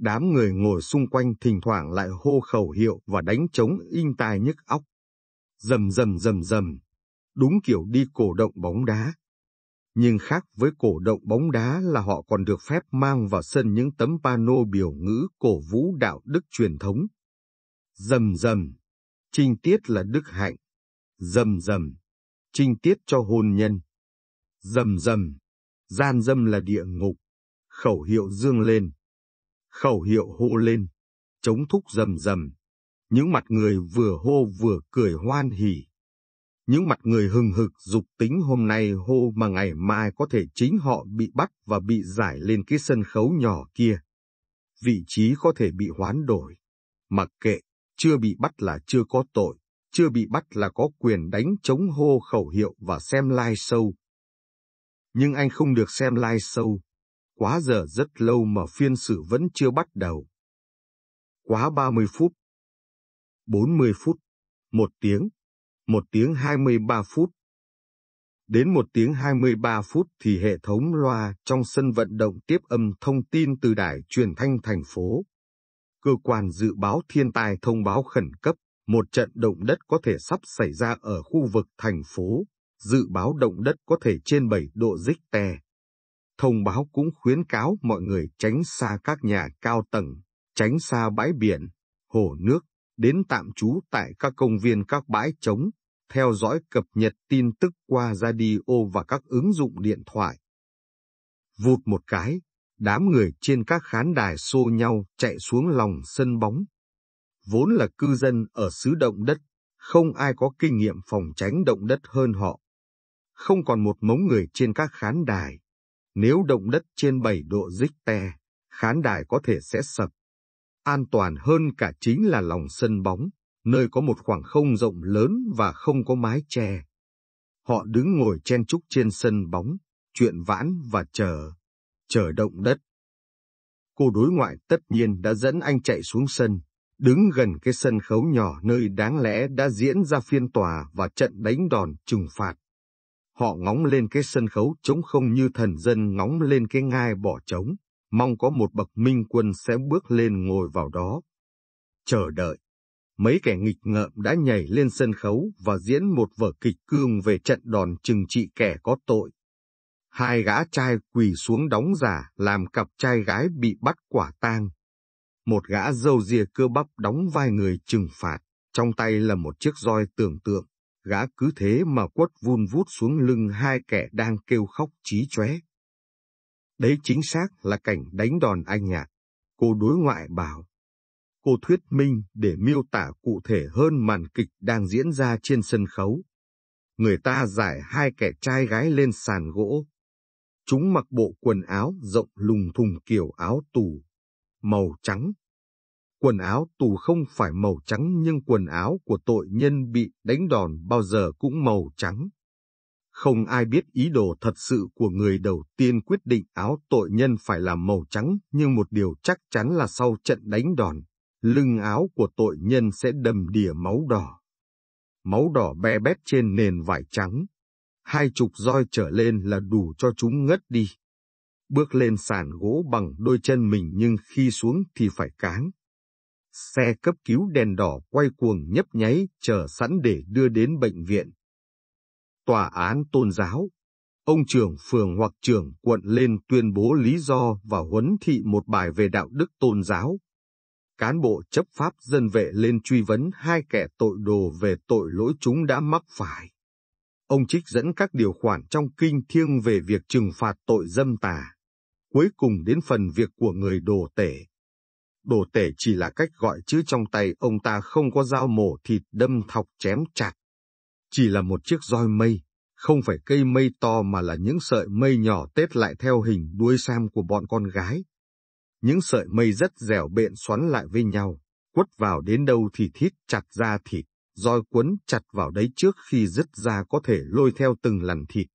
S1: đám người ngồi xung quanh thỉnh thoảng lại hô khẩu hiệu và đánh trống in tai nhức óc. Dầm dầm dầm dầm, đúng kiểu đi cổ động bóng đá. Nhưng khác với cổ động bóng đá là họ còn được phép mang vào sân những tấm pano biểu ngữ cổ vũ đạo đức truyền thống. Dầm dầm, trinh tiết là đức hạnh. Dầm dầm, trinh tiết cho hôn nhân. Dầm dầm, gian dâm là địa ngục. Khẩu hiệu dương lên khẩu hiệu hô lên, chống thúc rầm rầm. Những mặt người vừa hô vừa cười hoan hỉ. Những mặt người hừng hực dục tính hôm nay hô mà ngày mai có thể chính họ bị bắt và bị giải lên cái sân khấu nhỏ kia. Vị trí có thể bị hoán đổi. Mặc kệ, chưa bị bắt là chưa có tội, chưa bị bắt là có quyền đánh chống hô khẩu hiệu và xem live show. Nhưng anh không được xem live show, Quá giờ rất lâu mà phiên xử vẫn chưa bắt đầu. Quá 30 phút, 40 phút, 1 tiếng, 1 tiếng 23 phút. Đến 1 tiếng 23 phút thì hệ thống loa trong sân vận động tiếp âm thông tin từ đài truyền thanh thành phố. Cơ quan dự báo thiên tai thông báo khẩn cấp, một trận động đất có thể sắp xảy ra ở khu vực thành phố, dự báo động đất có thể trên 7 độ Richter. Thông báo cũng khuyến cáo mọi người tránh xa các nhà cao tầng, tránh xa bãi biển, hồ nước, đến tạm trú tại các công viên các bãi trống, theo dõi cập nhật tin tức qua radio và các ứng dụng điện thoại. Vụt một cái, đám người trên các khán đài xô nhau chạy xuống lòng sân bóng. Vốn là cư dân ở xứ động đất, không ai có kinh nghiệm phòng tránh động đất hơn họ. Không còn một mống người trên các khán đài, nếu động đất trên 7 độ Richter, khán đài có thể sẽ sập. An toàn hơn cả chính là lòng sân bóng, nơi có một khoảng không rộng lớn và không có mái che. Họ đứng ngồi chen chúc trên sân bóng, chuyện vãn và chờ, chờ động đất. Cô đối ngoại tất nhiên đã dẫn anh chạy xuống sân, đứng gần cái sân khấu nhỏ nơi đáng lẽ đã diễn ra phiên tòa và trận đánh đòn trừng phạt. Họ ngóng lên cái sân khấu trống không như thần dân ngóng lên cái ngai bỏ trống, mong có một bậc minh quân sẽ bước lên ngồi vào đó. Chờ đợi, mấy kẻ nghịch ngợm đã nhảy lên sân khấu và diễn một vở kịch cương về trận đòn trừng trị kẻ có tội. Hai gã trai quỳ xuống đóng giả làm cặp trai gái bị bắt quả tang. Một gã dâu rìa cơ bắp đóng vai người trừng phạt, trong tay là một chiếc roi tưởng tượng gã cứ thế mà quất vun vút xuống lưng hai kẻ đang kêu khóc chí chóe. Đấy chính xác là cảnh đánh đòn anh nhạc, cô đối ngoại bảo. Cô thuyết minh để miêu tả cụ thể hơn màn kịch đang diễn ra trên sân khấu. Người ta giải hai kẻ trai gái lên sàn gỗ. Chúng mặc bộ quần áo rộng lùng thùng kiểu áo tù, màu trắng, Quần áo tù không phải màu trắng nhưng quần áo của tội nhân bị đánh đòn bao giờ cũng màu trắng. Không ai biết ý đồ thật sự của người đầu tiên quyết định áo tội nhân phải là màu trắng nhưng một điều chắc chắn là sau trận đánh đòn, lưng áo của tội nhân sẽ đầm đìa máu đỏ. Máu đỏ be bét trên nền vải trắng. Hai chục roi trở lên là đủ cho chúng ngất đi. Bước lên sàn gỗ bằng đôi chân mình nhưng khi xuống thì phải cáng xe cấp cứu đèn đỏ quay cuồng nhấp nháy chờ sẵn để đưa đến bệnh viện. Tòa án tôn giáo, ông trưởng phường hoặc trưởng quận lên tuyên bố lý do và huấn thị một bài về đạo đức tôn giáo. Cán bộ chấp pháp dân vệ lên truy vấn hai kẻ tội đồ về tội lỗi chúng đã mắc phải. Ông trích dẫn các điều khoản trong kinh thiêng về việc trừng phạt tội dâm tà. Cuối cùng đến phần việc của người đồ tể Đồ tể chỉ là cách gọi chứ trong tay ông ta không có dao mổ thịt đâm thọc chém chặt. Chỉ là một chiếc roi mây, không phải cây mây to mà là những sợi mây nhỏ tết lại theo hình đuôi sam của bọn con gái. Những sợi mây rất dẻo bện xoắn lại với nhau, quất vào đến đâu thì thít chặt ra thịt, roi quấn chặt vào đấy trước khi dứt ra có thể lôi theo từng lần thịt.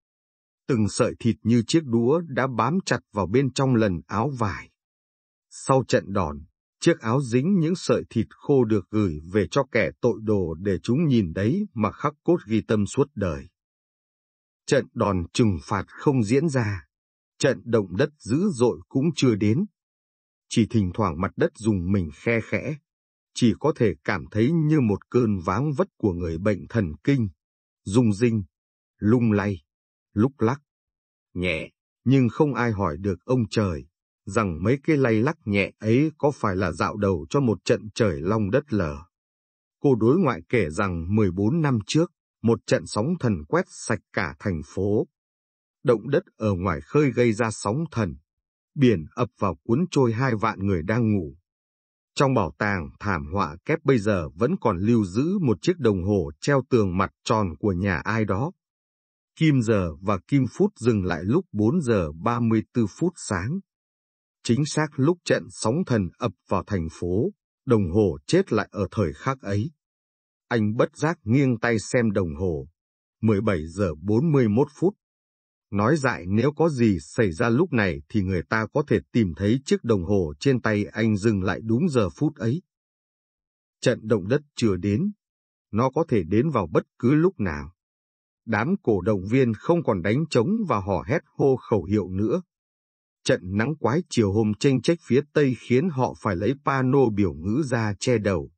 S1: Từng sợi thịt như chiếc đũa đã bám chặt vào bên trong lần áo vải. Sau trận đòn, Chiếc áo dính những sợi thịt khô được gửi về cho kẻ tội đồ để chúng nhìn đấy mà khắc cốt ghi tâm suốt đời. Trận đòn trừng phạt không diễn ra. Trận động đất dữ dội cũng chưa đến. Chỉ thỉnh thoảng mặt đất dùng mình khe khẽ. Chỉ có thể cảm thấy như một cơn váng vất của người bệnh thần kinh. Rung rinh, lung lay, lúc lắc. Nhẹ, nhưng không ai hỏi được ông trời rằng mấy cái lay lắc nhẹ ấy có phải là dạo đầu cho một trận trời long đất lở. Cô đối ngoại kể rằng 14 năm trước, một trận sóng thần quét sạch cả thành phố. Động đất ở ngoài khơi gây ra sóng thần, biển ập vào cuốn trôi hai vạn người đang ngủ. Trong bảo tàng thảm họa kép bây giờ vẫn còn lưu giữ một chiếc đồng hồ treo tường mặt tròn của nhà ai đó. Kim giờ và kim phút dừng lại lúc 4 giờ 34 phút sáng chính xác lúc trận sóng thần ập vào thành phố, đồng hồ chết lại ở thời khắc ấy. Anh bất giác nghiêng tay xem đồng hồ. 17 giờ 41 phút. Nói dại nếu có gì xảy ra lúc này thì người ta có thể tìm thấy chiếc đồng hồ trên tay anh dừng lại đúng giờ phút ấy. Trận động đất chưa đến. Nó có thể đến vào bất cứ lúc nào. Đám cổ động viên không còn đánh trống và hò hét hô khẩu hiệu nữa. Trận nắng quái chiều hôm tranh trách phía Tây khiến họ phải lấy pano biểu ngữ ra che đầu.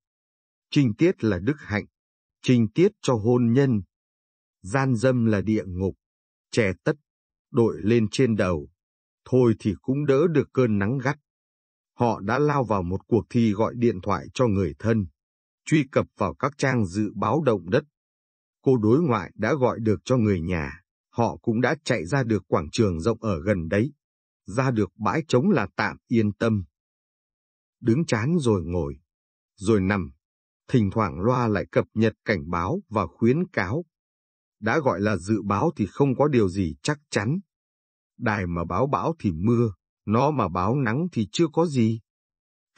S1: Trinh tiết là đức hạnh, trinh tiết cho hôn nhân. Gian dâm là địa ngục, che tất, đội lên trên đầu. Thôi thì cũng đỡ được cơn nắng gắt. Họ đã lao vào một cuộc thi gọi điện thoại cho người thân, truy cập vào các trang dự báo động đất. Cô đối ngoại đã gọi được cho người nhà, họ cũng đã chạy ra được quảng trường rộng ở gần đấy ra được bãi trống là tạm yên tâm. Đứng chán rồi ngồi, rồi nằm, thỉnh thoảng loa lại cập nhật cảnh báo và khuyến cáo. Đã gọi là dự báo thì không có điều gì chắc chắn. Đài mà báo bão thì mưa, nó mà báo nắng thì chưa có gì.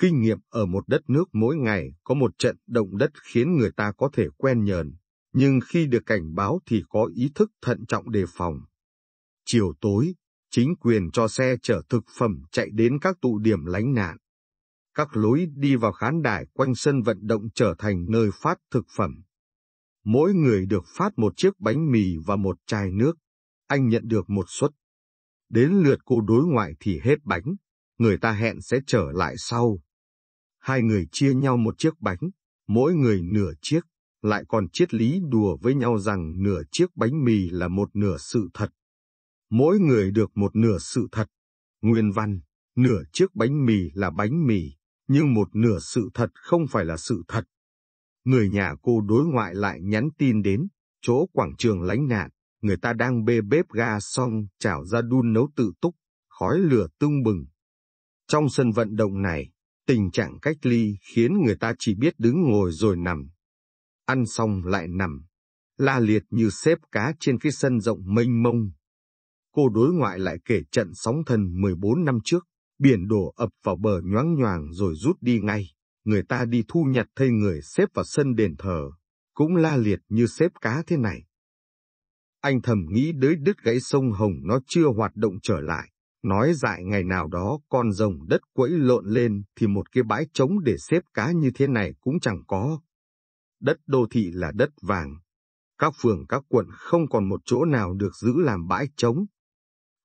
S1: Kinh nghiệm ở một đất nước mỗi ngày có một trận động đất khiến người ta có thể quen nhờn, nhưng khi được cảnh báo thì có ý thức thận trọng đề phòng. Chiều tối, chính quyền cho xe chở thực phẩm chạy đến các tụ điểm lánh nạn. Các lối đi vào khán đài quanh sân vận động trở thành nơi phát thực phẩm. Mỗi người được phát một chiếc bánh mì và một chai nước. Anh nhận được một suất. Đến lượt cô đối ngoại thì hết bánh. Người ta hẹn sẽ trở lại sau. Hai người chia nhau một chiếc bánh, mỗi người nửa chiếc, lại còn triết lý đùa với nhau rằng nửa chiếc bánh mì là một nửa sự thật mỗi người được một nửa sự thật. Nguyên văn, nửa chiếc bánh mì là bánh mì, nhưng một nửa sự thật không phải là sự thật. Người nhà cô đối ngoại lại nhắn tin đến, chỗ quảng trường lánh nạn, người ta đang bê bếp ga xong chảo ra đun nấu tự túc, khói lửa tung bừng. Trong sân vận động này, tình trạng cách ly khiến người ta chỉ biết đứng ngồi rồi nằm. Ăn xong lại nằm, la liệt như xếp cá trên cái sân rộng mênh mông cô đối ngoại lại kể trận sóng thần 14 năm trước, biển đổ ập vào bờ nhoáng nhoàng rồi rút đi ngay. Người ta đi thu nhặt thây người xếp vào sân đền thờ, cũng la liệt như xếp cá thế này. Anh thầm nghĩ đới đứt gãy sông Hồng nó chưa hoạt động trở lại. Nói dại ngày nào đó con rồng đất quẫy lộn lên thì một cái bãi trống để xếp cá như thế này cũng chẳng có. Đất đô thị là đất vàng. Các phường các quận không còn một chỗ nào được giữ làm bãi trống,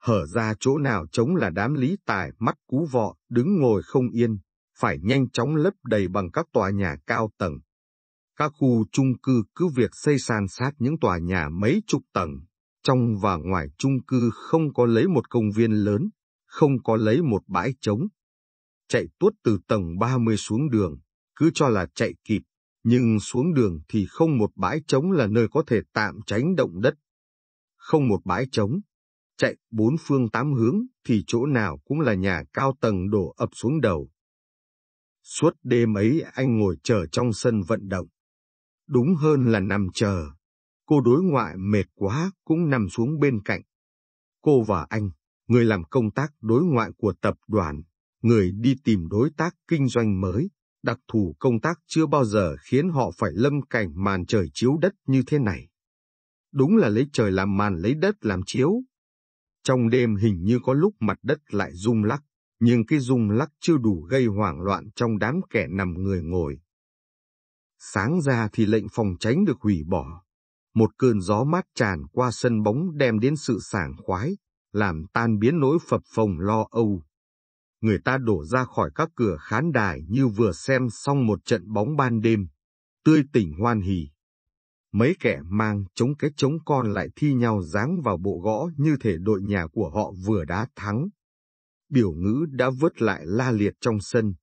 S1: hở ra chỗ nào trống là đám lý tài mắt cú vọ, đứng ngồi không yên, phải nhanh chóng lấp đầy bằng các tòa nhà cao tầng. Các khu chung cư cứ việc xây san sát những tòa nhà mấy chục tầng, trong và ngoài chung cư không có lấy một công viên lớn, không có lấy một bãi trống. Chạy tuốt từ tầng 30 xuống đường, cứ cho là chạy kịp, nhưng xuống đường thì không một bãi trống là nơi có thể tạm tránh động đất. Không một bãi trống, chạy bốn phương tám hướng thì chỗ nào cũng là nhà cao tầng đổ ập xuống đầu. Suốt đêm ấy anh ngồi chờ trong sân vận động. Đúng hơn là nằm chờ. Cô đối ngoại mệt quá cũng nằm xuống bên cạnh. Cô và anh, người làm công tác đối ngoại của tập đoàn, người đi tìm đối tác kinh doanh mới, đặc thù công tác chưa bao giờ khiến họ phải lâm cảnh màn trời chiếu đất như thế này. Đúng là lấy trời làm màn lấy đất làm chiếu, trong đêm hình như có lúc mặt đất lại rung lắc, nhưng cái rung lắc chưa đủ gây hoảng loạn trong đám kẻ nằm người ngồi. Sáng ra thì lệnh phòng tránh được hủy bỏ. Một cơn gió mát tràn qua sân bóng đem đến sự sảng khoái, làm tan biến nỗi phập phồng lo âu. Người ta đổ ra khỏi các cửa khán đài như vừa xem xong một trận bóng ban đêm, tươi tỉnh hoan hỉ mấy kẻ mang chống cái chống con lại thi nhau giáng vào bộ gõ như thể đội nhà của họ vừa đá thắng. Biểu ngữ đã vớt lại la liệt trong sân.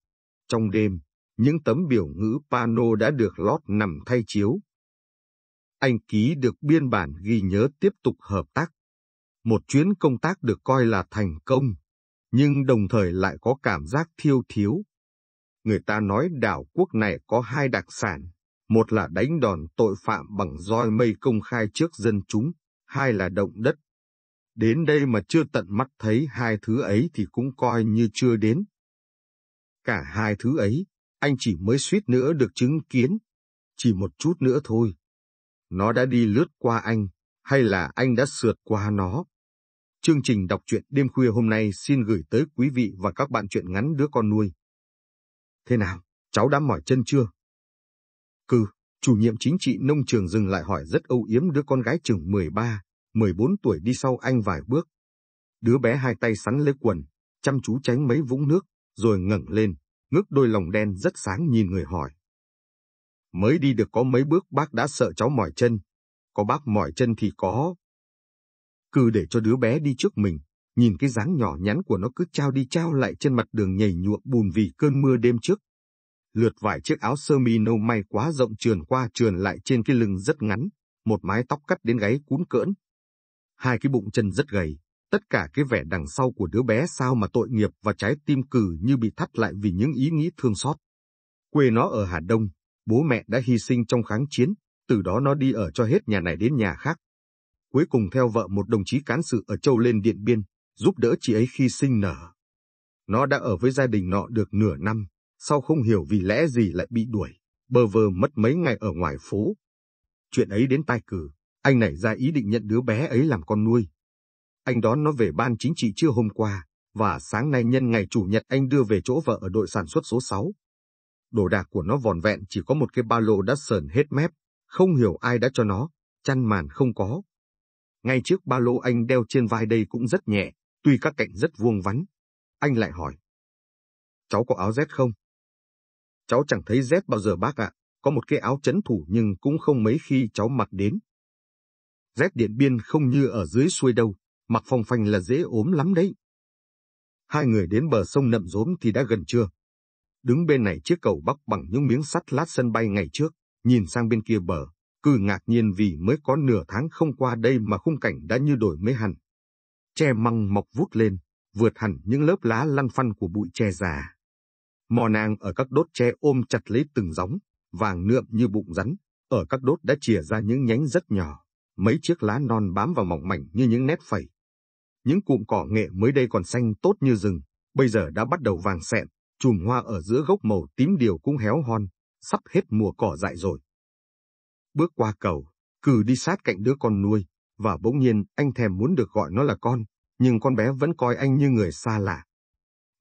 S1: Trong đêm, những tấm biểu ngữ pano đã được lót nằm thay chiếu. Anh ký được biên bản ghi nhớ tiếp tục hợp tác. Một chuyến công tác được coi là thành công, nhưng đồng thời lại có cảm giác thiêu thiếu. Người ta nói đảo quốc này có hai đặc sản, một là đánh đòn tội phạm bằng roi mây công khai trước dân chúng, hai là động đất. Đến đây mà chưa tận mắt thấy hai thứ ấy thì cũng coi như chưa đến. Cả hai thứ ấy, anh chỉ mới suýt nữa được chứng kiến. Chỉ một chút nữa thôi. Nó đã đi lướt qua anh, hay là anh đã sượt qua nó? Chương trình đọc truyện đêm khuya hôm nay xin gửi tới quý vị và các bạn truyện ngắn đứa con nuôi. Thế nào, cháu đã mỏi chân chưa? cư, chủ nhiệm chính trị nông trường dừng lại hỏi rất âu yếm đứa con gái chừng 13, 14 tuổi đi sau anh vài bước. Đứa bé hai tay sắn lấy quần, chăm chú tránh mấy vũng nước, rồi ngẩng lên, ngước đôi lòng đen rất sáng nhìn người hỏi. Mới đi được có mấy bước bác đã sợ cháu mỏi chân, có bác mỏi chân thì có. Cứ để cho đứa bé đi trước mình, nhìn cái dáng nhỏ nhắn của nó cứ trao đi trao lại trên mặt đường nhầy nhuộm bùn vì cơn mưa đêm trước, lượt vải chiếc áo sơ mi nâu may quá rộng trườn qua trườn lại trên cái lưng rất ngắn, một mái tóc cắt đến gáy cún cỡn. Hai cái bụng chân rất gầy, tất cả cái vẻ đằng sau của đứa bé sao mà tội nghiệp và trái tim cử như bị thắt lại vì những ý nghĩ thương xót. Quê nó ở Hà Đông, bố mẹ đã hy sinh trong kháng chiến, từ đó nó đi ở cho hết nhà này đến nhà khác. Cuối cùng theo vợ một đồng chí cán sự ở Châu lên Điện Biên, giúp đỡ chị ấy khi sinh nở. Nó đã ở với gia đình nọ được nửa năm, sau không hiểu vì lẽ gì lại bị đuổi, bơ vơ mất mấy ngày ở ngoài phố. Chuyện ấy đến tai cử, anh nảy ra ý định nhận đứa bé ấy làm con nuôi. Anh đón nó về ban chính trị chưa hôm qua, và sáng nay nhân ngày chủ nhật anh đưa về chỗ vợ ở đội sản xuất số 6. Đồ đạc của nó vòn vẹn chỉ có một cái ba lô đã sờn hết mép, không hiểu ai đã cho nó, chăn màn không có. Ngay trước ba lô anh đeo trên vai đây cũng rất nhẹ, tuy các cạnh rất vuông vắn. Anh lại hỏi, cháu có áo rét không? cháu chẳng thấy rét bao giờ bác ạ, có một cái áo chấn thủ nhưng cũng không mấy khi cháu mặc đến. Rét điện biên không như ở dưới xuôi đâu, mặc phong phanh là dễ ốm lắm đấy. Hai người đến bờ sông nậm rốm thì đã gần trưa. Đứng bên này chiếc cầu bắc bằng những miếng sắt lát sân bay ngày trước, nhìn sang bên kia bờ, cứ ngạc nhiên vì mới có nửa tháng không qua đây mà khung cảnh đã như đổi mới hẳn. Tre măng mọc vút lên, vượt hẳn những lớp lá lăn phăn của bụi tre già. Mò nàng ở các đốt tre ôm chặt lấy từng gióng, vàng nượm như bụng rắn, ở các đốt đã chìa ra những nhánh rất nhỏ, mấy chiếc lá non bám vào mỏng mảnh như những nét phẩy. Những cụm cỏ nghệ mới đây còn xanh tốt như rừng, bây giờ đã bắt đầu vàng sẹn, chùm hoa ở giữa gốc màu tím điều cũng héo hon, sắp hết mùa cỏ dại rồi. Bước qua cầu, cử đi sát cạnh đứa con nuôi, và bỗng nhiên anh thèm muốn được gọi nó là con, nhưng con bé vẫn coi anh như người xa lạ,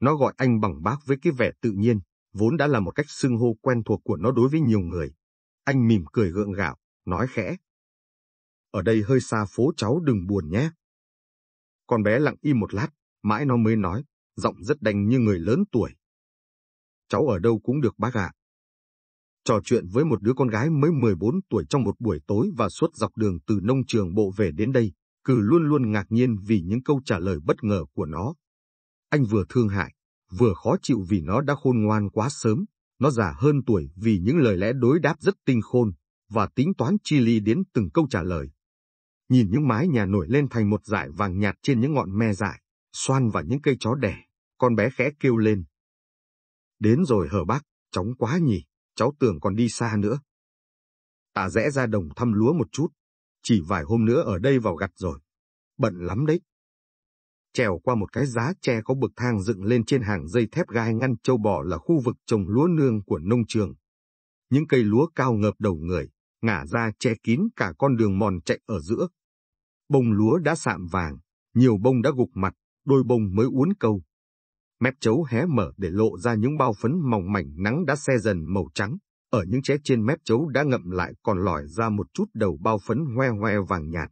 S1: nó gọi anh bằng bác với cái vẻ tự nhiên, vốn đã là một cách xưng hô quen thuộc của nó đối với nhiều người. Anh mỉm cười gượng gạo, nói khẽ. Ở đây hơi xa phố cháu đừng buồn nhé. Con bé lặng im một lát, mãi nó mới nói, giọng rất đanh như người lớn tuổi. Cháu ở đâu cũng được bác ạ. Trò chuyện với một đứa con gái mới 14 tuổi trong một buổi tối và suốt dọc đường từ nông trường bộ về đến đây, cử luôn luôn ngạc nhiên vì những câu trả lời bất ngờ của nó. Anh vừa thương hại, vừa khó chịu vì nó đã khôn ngoan quá sớm, nó già hơn tuổi vì những lời lẽ đối đáp rất tinh khôn và tính toán chi ly đến từng câu trả lời. Nhìn những mái nhà nổi lên thành một dải vàng nhạt trên những ngọn me dại, xoan và những cây chó đẻ, con bé khẽ kêu lên. Đến rồi hở bác, chóng quá nhỉ, cháu tưởng còn đi xa nữa. Tạ rẽ ra đồng thăm lúa một chút, chỉ vài hôm nữa ở đây vào gặt rồi. Bận lắm đấy, trèo qua một cái giá tre có bậc thang dựng lên trên hàng dây thép gai ngăn châu bò là khu vực trồng lúa nương của nông trường. Những cây lúa cao ngập đầu người, ngả ra che kín cả con đường mòn chạy ở giữa. Bông lúa đã sạm vàng, nhiều bông đã gục mặt, đôi bông mới uốn câu. Mép chấu hé mở để lộ ra những bao phấn mỏng mảnh nắng đã xe dần màu trắng. Ở những ché trên mép chấu đã ngậm lại còn lòi ra một chút đầu bao phấn hoe hoe vàng nhạt.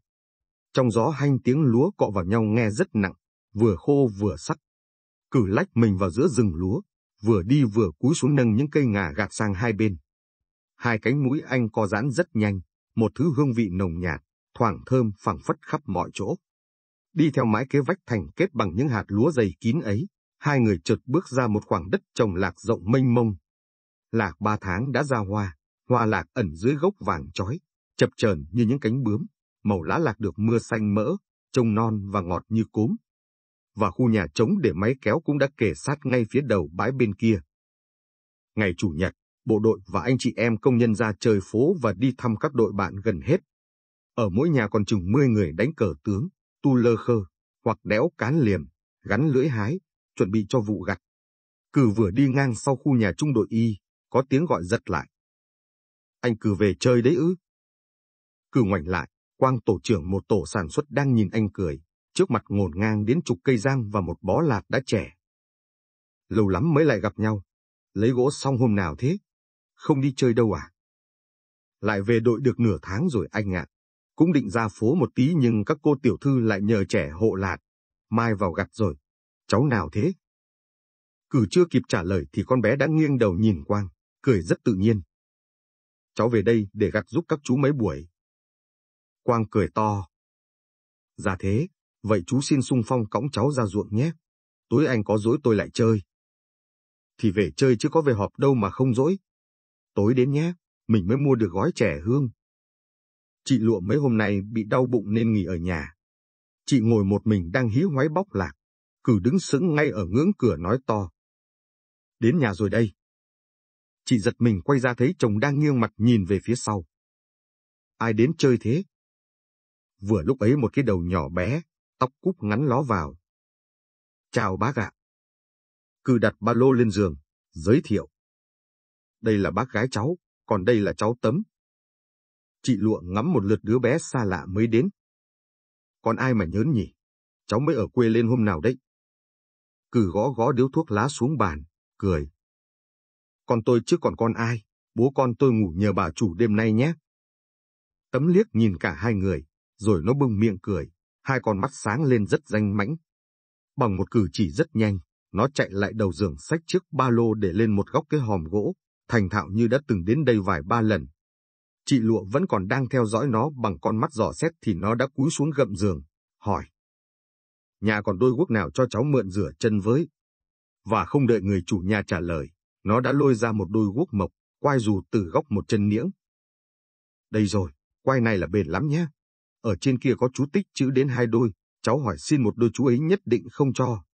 S1: Trong gió hanh tiếng lúa cọ vào nhau nghe rất nặng vừa khô vừa sắc. Cử lách mình vào giữa rừng lúa, vừa đi vừa cúi xuống nâng những cây ngà gạt sang hai bên. Hai cánh mũi anh co giãn rất nhanh, một thứ hương vị nồng nhạt, thoảng thơm phảng phất khắp mọi chỗ. Đi theo mái kế vách thành kết bằng những hạt lúa dày kín ấy, hai người chợt bước ra một khoảng đất trồng lạc rộng mênh mông. Lạc ba tháng đã ra hoa, hoa lạc ẩn dưới gốc vàng chói, chập chờn như những cánh bướm, màu lá lạc được mưa xanh mỡ, trông non và ngọt như cốm, và khu nhà trống để máy kéo cũng đã kề sát ngay phía đầu bãi bên kia. Ngày Chủ nhật, bộ đội và anh chị em công nhân ra chơi phố và đi thăm các đội bạn gần hết. Ở mỗi nhà còn chừng 10 người đánh cờ tướng, tu lơ khơ, hoặc đẽo cán liềm, gắn lưỡi hái, chuẩn bị cho vụ gặt. Cử vừa đi ngang sau khu nhà trung đội Y, có tiếng gọi giật lại. Anh cử về chơi đấy ư? Cử ngoảnh lại, quang tổ trưởng một tổ sản xuất đang nhìn anh cười trước mặt ngổn ngang đến chục cây giang và một bó lạc đã trẻ. Lâu lắm mới lại gặp nhau, lấy gỗ xong hôm nào thế? Không đi chơi đâu à? Lại về đội được nửa tháng rồi anh ạ. Cũng định ra phố một tí nhưng các cô tiểu thư lại nhờ trẻ hộ lạt. Mai vào gặt rồi. Cháu nào thế? Cử chưa kịp trả lời thì con bé đã nghiêng đầu nhìn Quang, cười rất tự nhiên. Cháu về đây để gặt giúp các chú mấy buổi. Quang cười to. Ra dạ thế, Vậy chú xin sung phong cõng cháu ra ruộng nhé. Tối anh có dối tôi lại chơi. Thì về chơi chứ có về họp đâu mà không dối. Tối đến nhé, mình mới mua được gói trẻ hương. Chị lụa mấy hôm nay bị đau bụng nên nghỉ ở nhà. Chị ngồi một mình đang hí hoáy bóc lạc, cử đứng sững ngay ở ngưỡng cửa nói to. Đến nhà rồi đây. Chị giật mình quay ra thấy chồng đang nghiêng mặt nhìn về phía sau. Ai đến chơi thế? Vừa lúc ấy một cái đầu nhỏ bé, tóc cúc ngắn ló vào. Chào bác ạ. À. Cư đặt ba lô lên giường, giới thiệu. Đây là bác gái cháu, còn đây là cháu Tấm. Chị Lụa ngắm một lượt đứa bé xa lạ mới đến. Còn ai mà nhớn nhỉ? Cháu mới ở quê lên hôm nào đấy? Cử gõ gõ điếu thuốc lá xuống bàn, cười. Con tôi chứ còn con ai, bố con tôi ngủ nhờ bà chủ đêm nay nhé. Tấm liếc nhìn cả hai người, rồi nó bưng miệng cười hai con mắt sáng lên rất danh mãnh. Bằng một cử chỉ rất nhanh, nó chạy lại đầu giường sách trước ba lô để lên một góc cái hòm gỗ, thành thạo như đã từng đến đây vài ba lần. Chị lụa vẫn còn đang theo dõi nó bằng con mắt dò xét thì nó đã cúi xuống gậm giường, hỏi. Nhà còn đôi guốc nào cho cháu mượn rửa chân với? Và không đợi người chủ nhà trả lời, nó đã lôi ra một đôi guốc mộc, quay dù từ góc một chân niễng. Đây rồi, quai này là bền lắm nhé. Ở trên kia có chú tích chữ đến hai đôi, cháu hỏi xin một đôi chú ấy nhất định không cho.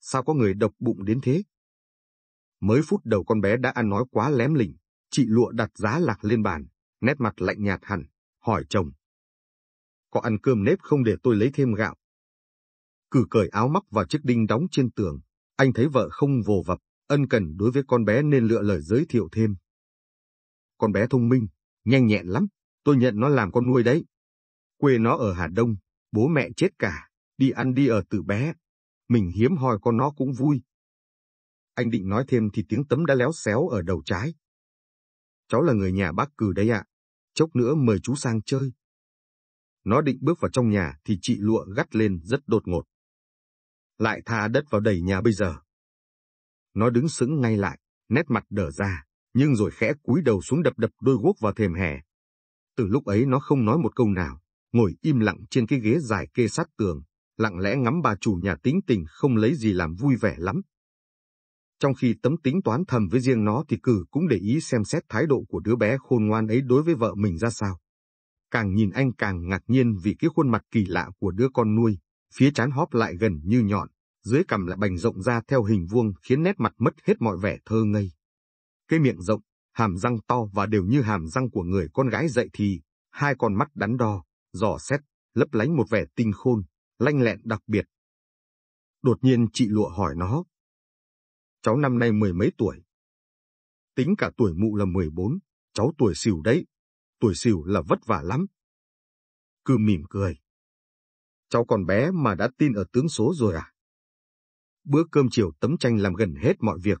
S1: Sao có người độc bụng đến thế? Mới phút đầu con bé đã ăn nói quá lém lỉnh, chị lụa đặt giá lạc lên bàn, nét mặt lạnh nhạt hẳn, hỏi chồng. Có ăn cơm nếp không để tôi lấy thêm gạo? Cử cởi áo mắc và chiếc đinh đóng trên tường, anh thấy vợ không vồ vập, ân cần đối với con bé nên lựa lời giới thiệu thêm. Con bé thông minh, nhanh nhẹn lắm, tôi nhận nó làm con nuôi đấy. Quê nó ở Hà Đông, bố mẹ chết cả, đi ăn đi ở từ bé. Mình hiếm hoi con nó cũng vui. Anh định nói thêm thì tiếng tấm đã léo xéo ở đầu trái. Cháu là người nhà bác cử đấy ạ. Chốc nữa mời chú sang chơi. Nó định bước vào trong nhà thì chị lụa gắt lên rất đột ngột. Lại tha đất vào đầy nhà bây giờ. Nó đứng sững ngay lại, nét mặt đờ ra, nhưng rồi khẽ cúi đầu xuống đập đập đôi guốc vào thềm hè. Từ lúc ấy nó không nói một câu nào, ngồi im lặng trên cái ghế dài kê sát tường, lặng lẽ ngắm bà chủ nhà tính tình không lấy gì làm vui vẻ lắm. Trong khi tấm tính toán thầm với riêng nó thì cử cũng để ý xem xét thái độ của đứa bé khôn ngoan ấy đối với vợ mình ra sao. Càng nhìn anh càng ngạc nhiên vì cái khuôn mặt kỳ lạ của đứa con nuôi, phía chán hóp lại gần như nhọn, dưới cằm lại bành rộng ra theo hình vuông khiến nét mặt mất hết mọi vẻ thơ ngây. Cái miệng rộng, hàm răng to và đều như hàm răng của người con gái dậy thì, hai con mắt đắn đo, dò xét, lấp lánh một vẻ tinh khôn, lanh lẹn đặc biệt. Đột nhiên chị lụa hỏi nó. Cháu năm nay mười mấy tuổi. Tính cả tuổi mụ là mười bốn, cháu tuổi xỉu đấy. Tuổi xỉu là vất vả lắm. Cư mỉm cười. Cháu còn bé mà đã tin ở tướng số rồi à? Bữa cơm chiều tấm tranh làm gần hết mọi việc.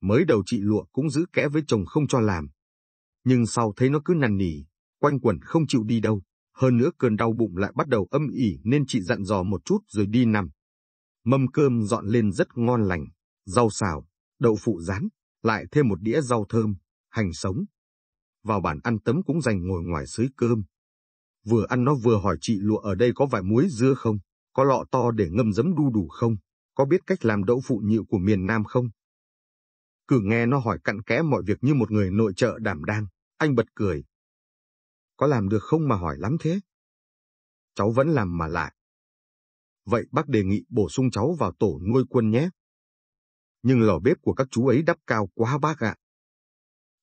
S1: Mới đầu chị lụa cũng giữ kẽ với chồng không cho làm. Nhưng sau thấy nó cứ năn nỉ, quanh quẩn không chịu đi đâu. Hơn nữa cơn đau bụng lại bắt đầu âm ỉ nên chị dặn dò một chút rồi đi nằm. Mâm cơm dọn lên rất ngon lành, rau xào, đậu phụ rán, lại thêm một đĩa rau thơm, hành sống. Vào bàn ăn tấm cũng dành ngồi ngoài sới cơm. Vừa ăn nó vừa hỏi chị lụa ở đây có vài muối dưa không, có lọ to để ngâm giấm đu đủ không, có biết cách làm đậu phụ nhịu của miền Nam không? Cứ nghe nó hỏi cặn kẽ mọi việc như một người nội trợ đảm đang, anh bật cười, có làm được không mà hỏi lắm thế? Cháu vẫn làm mà lại. Vậy bác đề nghị bổ sung cháu vào tổ nuôi quân nhé. Nhưng lò bếp của các chú ấy đắp cao quá bác ạ.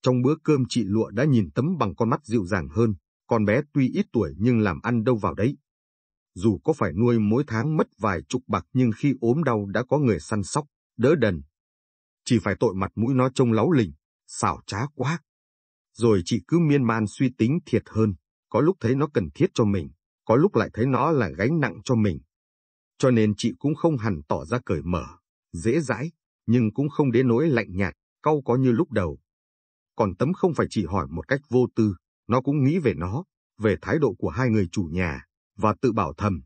S1: Trong bữa cơm chị Lụa đã nhìn Tấm bằng con mắt dịu dàng hơn, con bé tuy ít tuổi nhưng làm ăn đâu vào đấy. Dù có phải nuôi mỗi tháng mất vài chục bạc nhưng khi ốm đau đã có người săn sóc, đỡ đần. Chỉ phải tội mặt mũi nó trông láu lỉnh, xảo trá quá. Rồi chị cứ miên man suy tính thiệt hơn, có lúc thấy nó cần thiết cho mình, có lúc lại thấy nó là gánh nặng cho mình. Cho nên chị cũng không hẳn tỏ ra cởi mở, dễ dãi, nhưng cũng không đến nỗi lạnh nhạt, cau có như lúc đầu. Còn Tấm không phải chỉ hỏi một cách vô tư, nó cũng nghĩ về nó, về thái độ của hai người chủ nhà, và tự bảo thầm.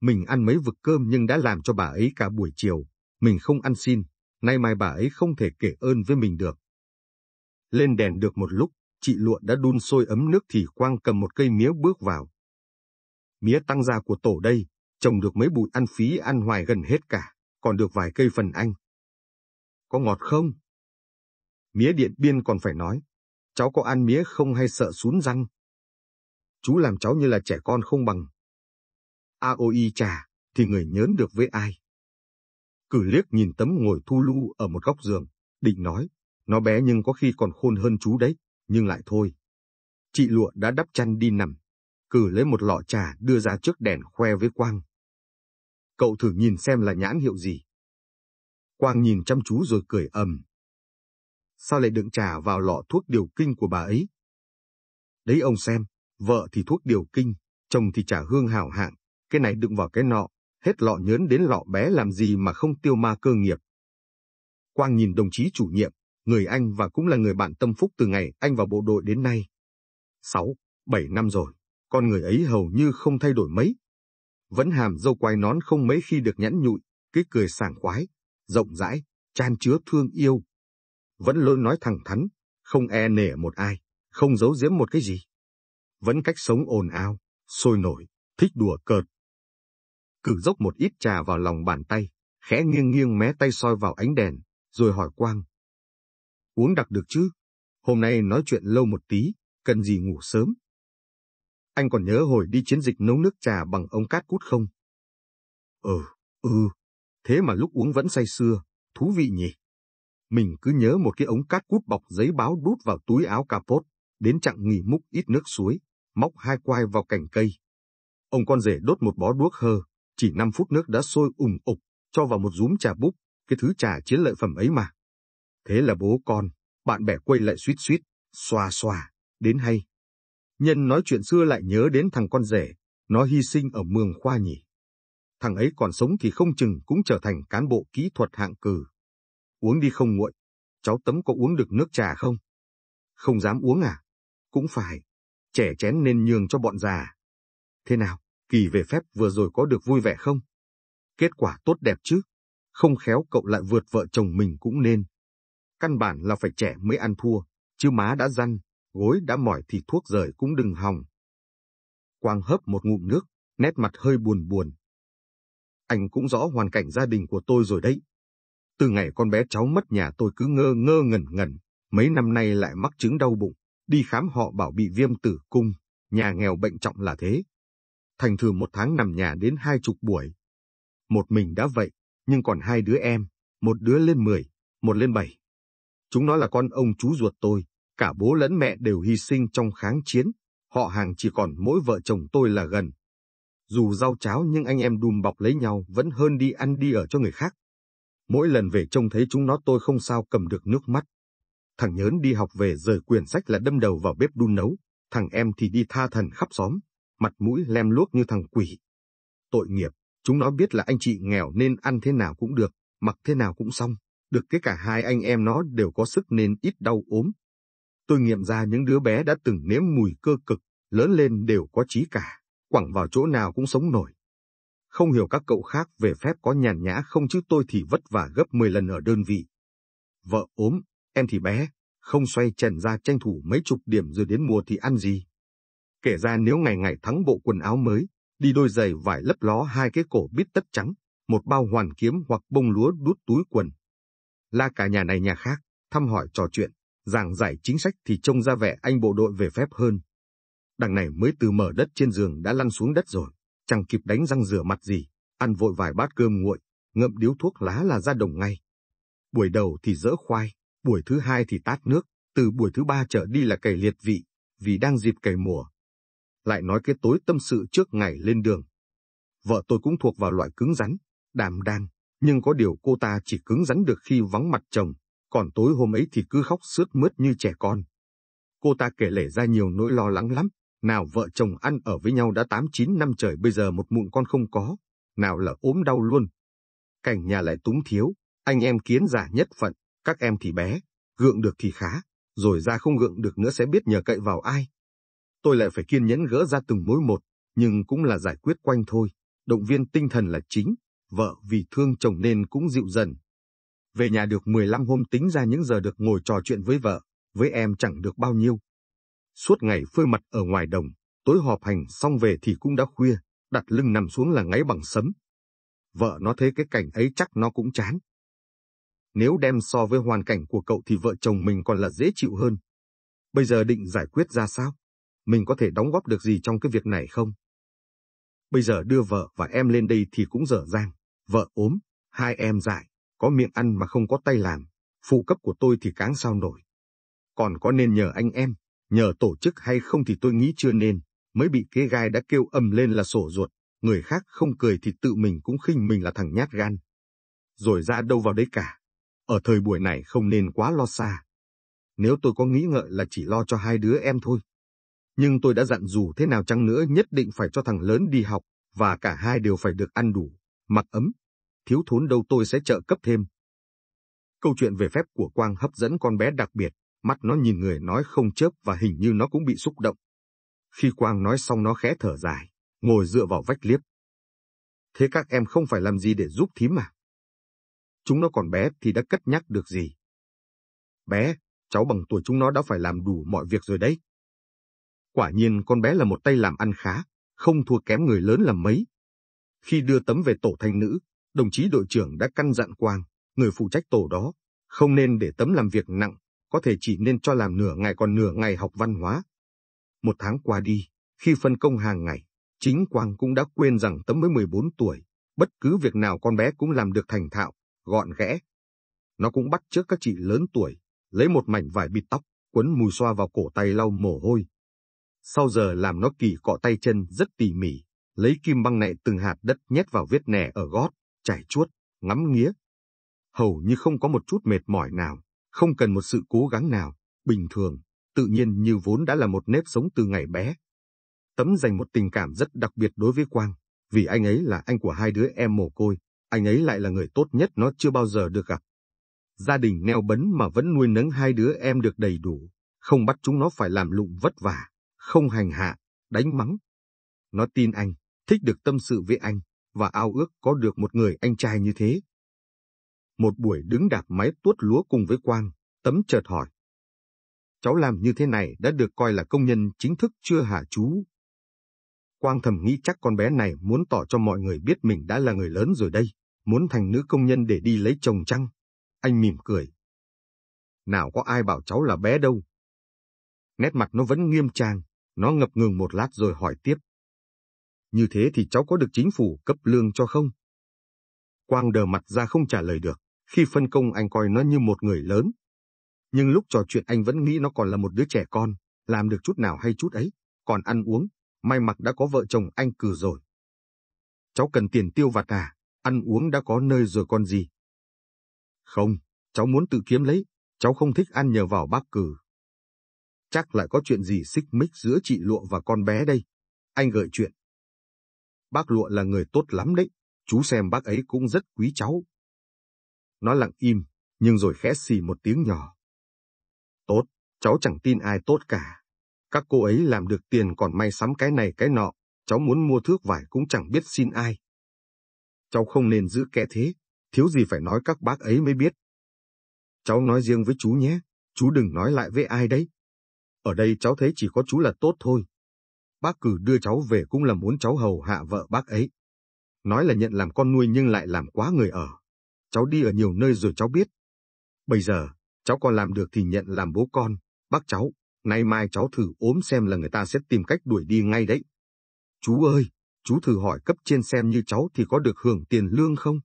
S1: Mình ăn mấy vực cơm nhưng đã làm cho bà ấy cả buổi chiều, mình không ăn xin, nay mai bà ấy không thể kể ơn với mình được. Lên đèn được một lúc, chị Lụa đã đun sôi ấm nước thì Quang cầm một cây mía bước vào. Mía tăng gia của tổ đây, trồng được mấy bụi ăn phí ăn hoài gần hết cả, còn được vài cây phần anh. Có ngọt không? Mía điện biên còn phải nói, cháu có ăn mía không hay sợ sún răng? Chú làm cháu như là trẻ con không bằng. AOI trà, thì người nhớn được với ai? Cử liếc nhìn tấm ngồi thu lưu ở một góc giường, định nói, nó bé nhưng có khi còn khôn hơn chú đấy, nhưng lại thôi. Chị Lụa đã đắp chăn đi nằm, cử lấy một lọ trà đưa ra trước đèn khoe với Quang. Cậu thử nhìn xem là nhãn hiệu gì. Quang nhìn chăm chú rồi cười ầm. Sao lại đựng trà vào lọ thuốc điều kinh của bà ấy? Đấy ông xem, vợ thì thuốc điều kinh, chồng thì trà hương hảo hạng, cái này đựng vào cái nọ, hết lọ nhớn đến lọ bé làm gì mà không tiêu ma cơ nghiệp. Quang nhìn đồng chí chủ nhiệm, người anh và cũng là người bạn tâm phúc từ ngày anh vào bộ đội đến nay. 6, 7 năm rồi, con người ấy hầu như không thay đổi mấy. Vẫn hàm dâu quai nón không mấy khi được nhẵn nhụi, cái cười sảng khoái, rộng rãi, chan chứa thương yêu. Vẫn luôn nói thẳng thắn, không e nể một ai, không giấu giếm một cái gì. Vẫn cách sống ồn ào, sôi nổi, thích đùa cợt. Cử dốc một ít trà vào lòng bàn tay, khẽ nghiêng nghiêng mé tay soi vào ánh đèn, rồi hỏi Quang, uống đặc được chứ? Hôm nay nói chuyện lâu một tí, cần gì ngủ sớm. Anh còn nhớ hồi đi chiến dịch nấu nước trà bằng ống cát cút không? Ừ, ừ, thế mà lúc uống vẫn say xưa, thú vị nhỉ? Mình cứ nhớ một cái ống cát cút bọc giấy báo đút vào túi áo capot, đến chặng nghỉ múc ít nước suối, móc hai quai vào cành cây. Ông con rể đốt một bó đuốc hơ, chỉ 5 phút nước đã sôi ủng ục, cho vào một rúm trà búp, cái thứ trà chiến lợi phẩm ấy mà. Thế là bố con, bạn bè quay lại suýt suýt, xoa xoa, đến hay. Nhân nói chuyện xưa lại nhớ đến thằng con rể, nó hy sinh ở mường khoa nhỉ. Thằng ấy còn sống thì không chừng cũng trở thành cán bộ kỹ thuật hạng cử. Uống đi không nguội, cháu tấm có uống được nước trà không? Không dám uống à? Cũng phải, trẻ chén nên nhường cho bọn già. Thế nào, kỳ về phép vừa rồi có được vui vẻ không? Kết quả tốt đẹp chứ, không khéo cậu lại vượt vợ chồng mình cũng nên. Căn bản là phải trẻ mới ăn thua, chứ má đã răn, gối đã mỏi thì thuốc rời cũng đừng hòng. Quang hớp một ngụm nước, nét mặt hơi buồn buồn. Anh cũng rõ hoàn cảnh gia đình của tôi rồi đấy. Từ ngày con bé cháu mất nhà tôi cứ ngơ ngơ ngẩn ngẩn, mấy năm nay lại mắc chứng đau bụng, đi khám họ bảo bị viêm tử cung, nhà nghèo bệnh trọng là thế. Thành thường một tháng nằm nhà đến hai chục buổi. Một mình đã vậy, nhưng còn hai đứa em, một đứa lên mười, một lên bảy. Chúng nói là con ông chú ruột tôi, cả bố lẫn mẹ đều hy sinh trong kháng chiến, họ hàng chỉ còn mỗi vợ chồng tôi là gần. Dù rau cháo nhưng anh em đùm bọc lấy nhau vẫn hơn đi ăn đi ở cho người khác. Mỗi lần về trông thấy chúng nó tôi không sao cầm được nước mắt. Thằng nhớn đi học về rời quyển sách là đâm đầu vào bếp đun nấu, thằng em thì đi tha thần khắp xóm, mặt mũi lem luốc như thằng quỷ. Tội nghiệp, chúng nó biết là anh chị nghèo nên ăn thế nào cũng được, mặc thế nào cũng xong. Được cái cả hai anh em nó đều có sức nên ít đau ốm. Tôi nghiệm ra những đứa bé đã từng nếm mùi cơ cực, lớn lên đều có trí cả, quẳng vào chỗ nào cũng sống nổi. Không hiểu các cậu khác về phép có nhàn nhã không chứ tôi thì vất vả gấp 10 lần ở đơn vị. Vợ ốm, em thì bé, không xoay trần ra tranh thủ mấy chục điểm rồi đến mùa thì ăn gì. Kể ra nếu ngày ngày thắng bộ quần áo mới, đi đôi giày vải lấp ló hai cái cổ bít tất trắng, một bao hoàn kiếm hoặc bông lúa đút túi quần, la cả nhà này nhà khác, thăm hỏi trò chuyện, giảng giải chính sách thì trông ra vẻ anh bộ đội về phép hơn. Đằng này mới từ mở đất trên giường đã lăn xuống đất rồi, chẳng kịp đánh răng rửa mặt gì, ăn vội vài bát cơm nguội, ngậm điếu thuốc lá là ra đồng ngay. Buổi đầu thì dỡ khoai, buổi thứ hai thì tát nước, từ buổi thứ ba trở đi là cày liệt vị, vì đang dịp cày mùa. Lại nói cái tối tâm sự trước ngày lên đường. Vợ tôi cũng thuộc vào loại cứng rắn, đàm đang, nhưng có điều cô ta chỉ cứng rắn được khi vắng mặt chồng, còn tối hôm ấy thì cứ khóc sướt mướt như trẻ con. Cô ta kể lể ra nhiều nỗi lo lắng lắm, nào vợ chồng ăn ở với nhau đã 8-9 năm trời bây giờ một mụn con không có, nào là ốm đau luôn. Cảnh nhà lại túng thiếu, anh em kiến giả nhất phận, các em thì bé, gượng được thì khá, rồi ra không gượng được nữa sẽ biết nhờ cậy vào ai. Tôi lại phải kiên nhẫn gỡ ra từng mối một, nhưng cũng là giải quyết quanh thôi, động viên tinh thần là chính, vợ vì thương chồng nên cũng dịu dần. Về nhà được 15 hôm tính ra những giờ được ngồi trò chuyện với vợ, với em chẳng được bao nhiêu. Suốt ngày phơi mặt ở ngoài đồng, tối họp hành xong về thì cũng đã khuya, đặt lưng nằm xuống là ngáy bằng sấm. Vợ nó thấy cái cảnh ấy chắc nó cũng chán. Nếu đem so với hoàn cảnh của cậu thì vợ chồng mình còn là dễ chịu hơn. Bây giờ định giải quyết ra sao? Mình có thể đóng góp được gì trong cái việc này không? Bây giờ đưa vợ và em lên đây thì cũng dở dang. Vợ ốm, hai em dại, có miệng ăn mà không có tay làm, phụ cấp của tôi thì cáng sao nổi. Còn có nên nhờ anh em, nhờ tổ chức hay không thì tôi nghĩ chưa nên, mới bị cái gai đã kêu ầm lên là sổ ruột, người khác không cười thì tự mình cũng khinh mình là thằng nhát gan. Rồi ra đâu vào đấy cả, ở thời buổi này không nên quá lo xa. Nếu tôi có nghĩ ngợi là chỉ lo cho hai đứa em thôi. Nhưng tôi đã dặn dù thế nào chăng nữa nhất định phải cho thằng lớn đi học, và cả hai đều phải được ăn đủ, mặc ấm, thiếu thốn đâu tôi sẽ trợ cấp thêm. Câu chuyện về phép của Quang hấp dẫn con bé đặc biệt, mắt nó nhìn người nói không chớp và hình như nó cũng bị xúc động. Khi Quang nói xong nó khẽ thở dài, ngồi dựa vào vách liếp. Thế các em không phải làm gì để giúp thím mà. Chúng nó còn bé thì đã cất nhắc được gì. Bé, cháu bằng tuổi chúng nó đã phải làm đủ mọi việc rồi đấy. Quả nhiên con bé là một tay làm ăn khá, không thua kém người lớn là mấy. Khi đưa tấm về tổ thanh nữ, đồng chí đội trưởng đã căn dặn Quang, người phụ trách tổ đó, không nên để tấm làm việc nặng, có thể chỉ nên cho làm nửa ngày còn nửa ngày học văn hóa. Một tháng qua đi, khi phân công hàng ngày, chính Quang cũng đã quên rằng tấm mới 14 tuổi, bất cứ việc nào con bé cũng làm được thành thạo, gọn gẽ. Nó cũng bắt trước các chị lớn tuổi, lấy một mảnh vải bịt tóc, quấn mùi xoa vào cổ tay lau mồ hôi. Sau giờ làm nó kỳ cọ tay chân rất tỉ mỉ, lấy kim băng nạy từng hạt đất nhét vào vết nẻ ở gót, chảy chuốt, ngắm nghía. Hầu như không có một chút mệt mỏi nào, không cần một sự cố gắng nào, bình thường, tự nhiên như vốn đã là một nếp sống từ ngày bé. Tấm dành một tình cảm rất đặc biệt đối với Quang, vì anh ấy là anh của hai đứa em mồ côi, anh ấy lại là người tốt nhất nó chưa bao giờ được gặp. Gia đình neo bấn mà vẫn nuôi nấng hai đứa em được đầy đủ, không bắt chúng nó phải làm lụng vất vả, không hành hạ, đánh mắng. Nó tin anh, thích được tâm sự với anh, và ao ước có được một người anh trai như thế. Một buổi đứng đạp máy tuốt lúa cùng với Quang, Tấm chợt hỏi. Cháu làm như thế này đã được coi là công nhân chính thức chưa hả chú? Quang thầm nghĩ chắc con bé này muốn tỏ cho mọi người biết mình đã là người lớn rồi đây, muốn thành nữ công nhân để đi lấy chồng chăng? Anh mỉm cười. Nào có ai bảo cháu là bé đâu. Nét mặt nó vẫn nghiêm trang, nó ngập ngừng một lát rồi hỏi tiếp như thế thì cháu có được chính phủ cấp lương cho không? Quang đờ mặt ra không trả lời được, khi phân công anh coi nó như một người lớn. Nhưng lúc trò chuyện anh vẫn nghĩ nó còn là một đứa trẻ con, làm được chút nào hay chút ấy, còn ăn uống, may mặc đã có vợ chồng anh cử rồi. Cháu cần tiền tiêu vặt à, ăn uống đã có nơi rồi còn gì? Không, cháu muốn tự kiếm lấy, cháu không thích ăn nhờ vào bác cử. Chắc lại có chuyện gì xích mích giữa chị Lụa và con bé đây. Anh gợi chuyện. Bác Lụa là người tốt lắm đấy, chú xem bác ấy cũng rất quý cháu. Nó lặng im, nhưng rồi khẽ xì một tiếng nhỏ. Tốt, cháu chẳng tin ai tốt cả. Các cô ấy làm được tiền còn may sắm cái này cái nọ, cháu muốn mua thước vải cũng chẳng biết xin ai. Cháu không nên giữ kẻ thế, thiếu gì phải nói các bác ấy mới biết. Cháu nói riêng với chú nhé, chú đừng nói lại với ai đấy. Ở đây cháu thấy chỉ có chú là tốt thôi bác cử đưa cháu về cũng là muốn cháu hầu hạ vợ bác ấy. Nói là nhận làm con nuôi nhưng lại làm quá người ở. Cháu đi ở nhiều nơi rồi cháu biết. Bây giờ, cháu còn làm được thì nhận làm bố con, bác cháu. Nay mai cháu thử ốm xem là người ta sẽ tìm cách đuổi đi ngay đấy. Chú ơi, chú thử hỏi cấp trên xem như cháu thì có được hưởng tiền lương không?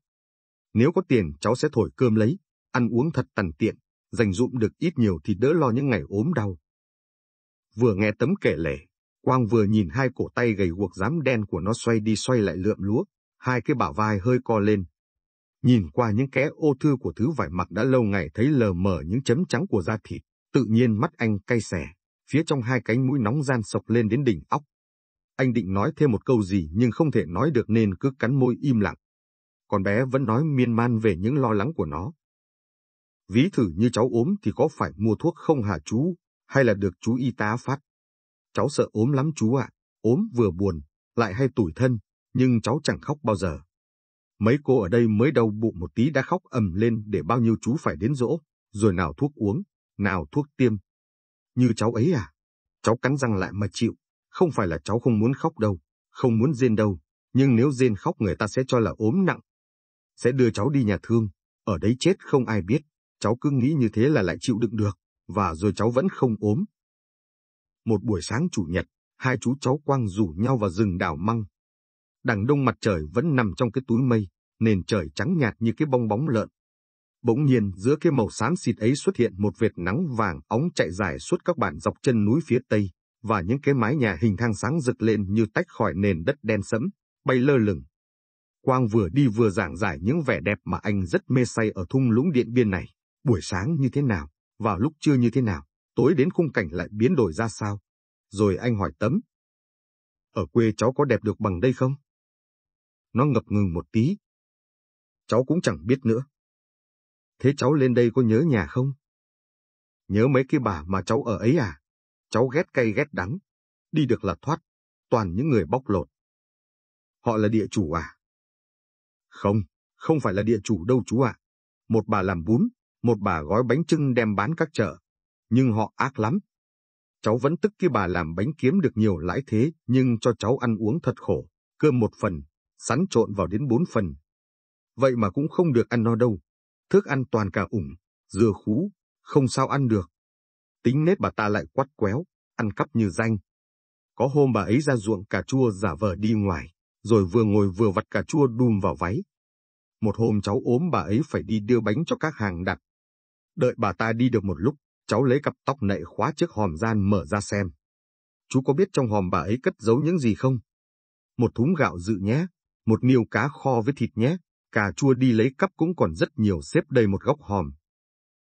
S1: Nếu có tiền cháu sẽ thổi cơm lấy, ăn uống thật tằn tiện, dành dụm được ít nhiều thì đỡ lo những ngày ốm đau. Vừa nghe tấm kể lể, Quang vừa nhìn hai cổ tay gầy guộc dám đen của nó xoay đi xoay lại lượm lúa, hai cái bả vai hơi co lên. Nhìn qua những kẽ ô thư của thứ vải mặc đã lâu ngày thấy lờ mờ những chấm trắng của da thịt, tự nhiên mắt anh cay xè, phía trong hai cánh mũi nóng gian sọc lên đến đỉnh óc. Anh định nói thêm một câu gì nhưng không thể nói được nên cứ cắn môi im lặng. Con bé vẫn nói miên man về những lo lắng của nó. Ví thử như cháu ốm thì có phải mua thuốc không hả chú, hay là được chú y tá phát cháu sợ ốm lắm chú ạ, ốm vừa buồn, lại hay tủi thân, nhưng cháu chẳng khóc bao giờ. Mấy cô ở đây mới đau bụng một tí đã khóc ầm lên để bao nhiêu chú phải đến dỗ, rồi nào thuốc uống, nào thuốc tiêm. Như cháu ấy à, cháu cắn răng lại mà chịu, không phải là cháu không muốn khóc đâu, không muốn rên đâu, nhưng nếu rên khóc người ta sẽ cho là ốm nặng. Sẽ đưa cháu đi nhà thương, ở đấy chết không ai biết, cháu cứ nghĩ như thế là lại chịu đựng được, và rồi cháu vẫn không ốm, một buổi sáng chủ nhật, hai chú cháu Quang rủ nhau vào rừng đảo măng. Đằng đông mặt trời vẫn nằm trong cái túi mây, nền trời trắng nhạt như cái bong bóng lợn. Bỗng nhiên giữa cái màu xám xịt ấy xuất hiện một vệt nắng vàng óng chạy dài suốt các bản dọc chân núi phía tây, và những cái mái nhà hình thang sáng rực lên như tách khỏi nền đất đen sẫm, bay lơ lửng. Quang vừa đi vừa giảng giải những vẻ đẹp mà anh rất mê say ở thung lũng điện biên này, buổi sáng như thế nào, vào lúc trưa như thế nào, tối đến khung cảnh lại biến đổi ra sao. Rồi anh hỏi Tấm. Ở quê cháu có đẹp được bằng đây không? Nó ngập ngừng một tí. Cháu cũng chẳng biết nữa. Thế cháu lên đây có nhớ nhà không? Nhớ mấy cái bà mà cháu ở ấy à? Cháu ghét cay ghét đắng. Đi được là thoát. Toàn những người bóc lột. Họ là địa chủ à? Không, không phải là địa chủ đâu chú ạ. Một bà làm bún, một bà gói bánh trưng đem bán các chợ, nhưng họ ác lắm. Cháu vẫn tức cái bà làm bánh kiếm được nhiều lãi thế, nhưng cho cháu ăn uống thật khổ, cơm một phần, sắn trộn vào đến bốn phần. Vậy mà cũng không được ăn no đâu. Thức ăn toàn cả ủng, dừa khú, không sao ăn được. Tính nết bà ta lại quắt quéo, ăn cắp như danh. Có hôm bà ấy ra ruộng cà chua giả vờ đi ngoài, rồi vừa ngồi vừa vặt cà chua đùm vào váy. Một hôm cháu ốm bà ấy phải đi đưa bánh cho các hàng đặt. Đợi bà ta đi được một lúc, Cháu lấy cặp tóc nệ khóa chiếc hòm gian mở ra xem. Chú có biết trong hòm bà ấy cất giấu những gì không? Một thúng gạo dự nhé, một niêu cá kho với thịt nhé, cà chua đi lấy cắp cũng còn rất nhiều xếp đầy một góc hòm.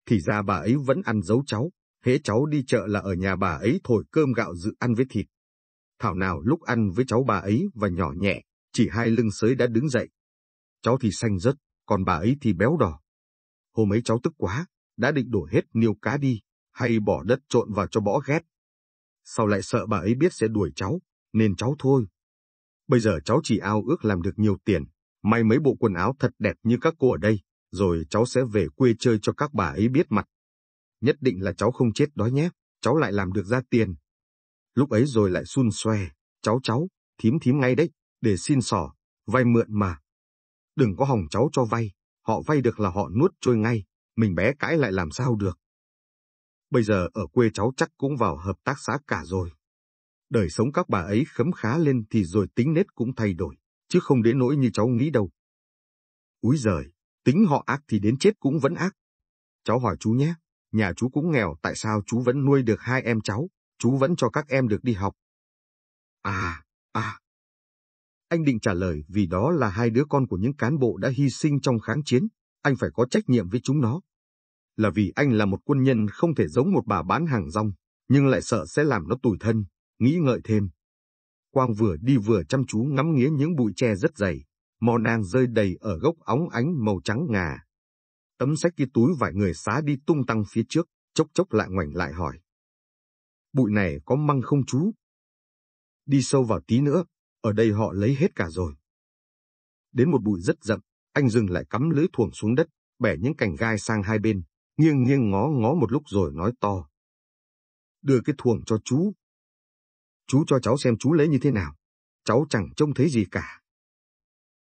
S1: Thì ra bà ấy vẫn ăn giấu cháu, hễ cháu đi chợ là ở nhà bà ấy thổi cơm gạo dự ăn với thịt. Thảo nào lúc ăn với cháu bà ấy và nhỏ nhẹ, chỉ hai lưng sới đã đứng dậy. Cháu thì xanh rất còn bà ấy thì béo đỏ. Hôm ấy cháu tức quá, đã định đổ hết niêu cá đi, hay bỏ đất trộn vào cho bỏ ghét. Sau lại sợ bà ấy biết sẽ đuổi cháu, nên cháu thôi. Bây giờ cháu chỉ ao ước làm được nhiều tiền, may mấy bộ quần áo thật đẹp như các cô ở đây, rồi cháu sẽ về quê chơi cho các bà ấy biết mặt. Nhất định là cháu không chết đói nhé, cháu lại làm được ra tiền. Lúc ấy rồi lại xun xoe, cháu cháu, thím thím ngay đấy, để xin sỏ, vay mượn mà. Đừng có hỏng cháu cho vay, họ vay được là họ nuốt trôi ngay, mình bé cãi lại làm sao được. Bây giờ ở quê cháu chắc cũng vào hợp tác xã cả rồi. Đời sống các bà ấy khấm khá lên thì rồi tính nết cũng thay đổi, chứ không đến nỗi như cháu nghĩ đâu. Úi giời, tính họ ác thì đến chết cũng vẫn ác. Cháu hỏi chú nhé, nhà chú cũng nghèo tại sao chú vẫn nuôi được hai em cháu, chú vẫn cho các em được đi học. À, à. Anh định trả lời vì đó là hai đứa con của những cán bộ đã hy sinh trong kháng chiến, anh phải có trách nhiệm với chúng nó là vì anh là một quân nhân không thể giống một bà bán hàng rong, nhưng lại sợ sẽ làm nó tủi thân, nghĩ ngợi thêm. Quang vừa đi vừa chăm chú ngắm nghía những bụi tre rất dày, mò nàng rơi đầy ở gốc óng ánh màu trắng ngà. Tấm sách kia túi vài người xá đi tung tăng phía trước, chốc chốc lại ngoảnh lại hỏi. Bụi này có măng không chú? Đi sâu vào tí nữa, ở đây họ lấy hết cả rồi. Đến một bụi rất rậm, anh dừng lại cắm lưới thuồng xuống đất, bẻ những cành gai sang hai bên, nghiêng nghiêng ngó ngó một lúc rồi nói to. Đưa cái thuồng cho chú. Chú cho cháu xem chú lấy như thế nào. Cháu chẳng trông thấy gì cả.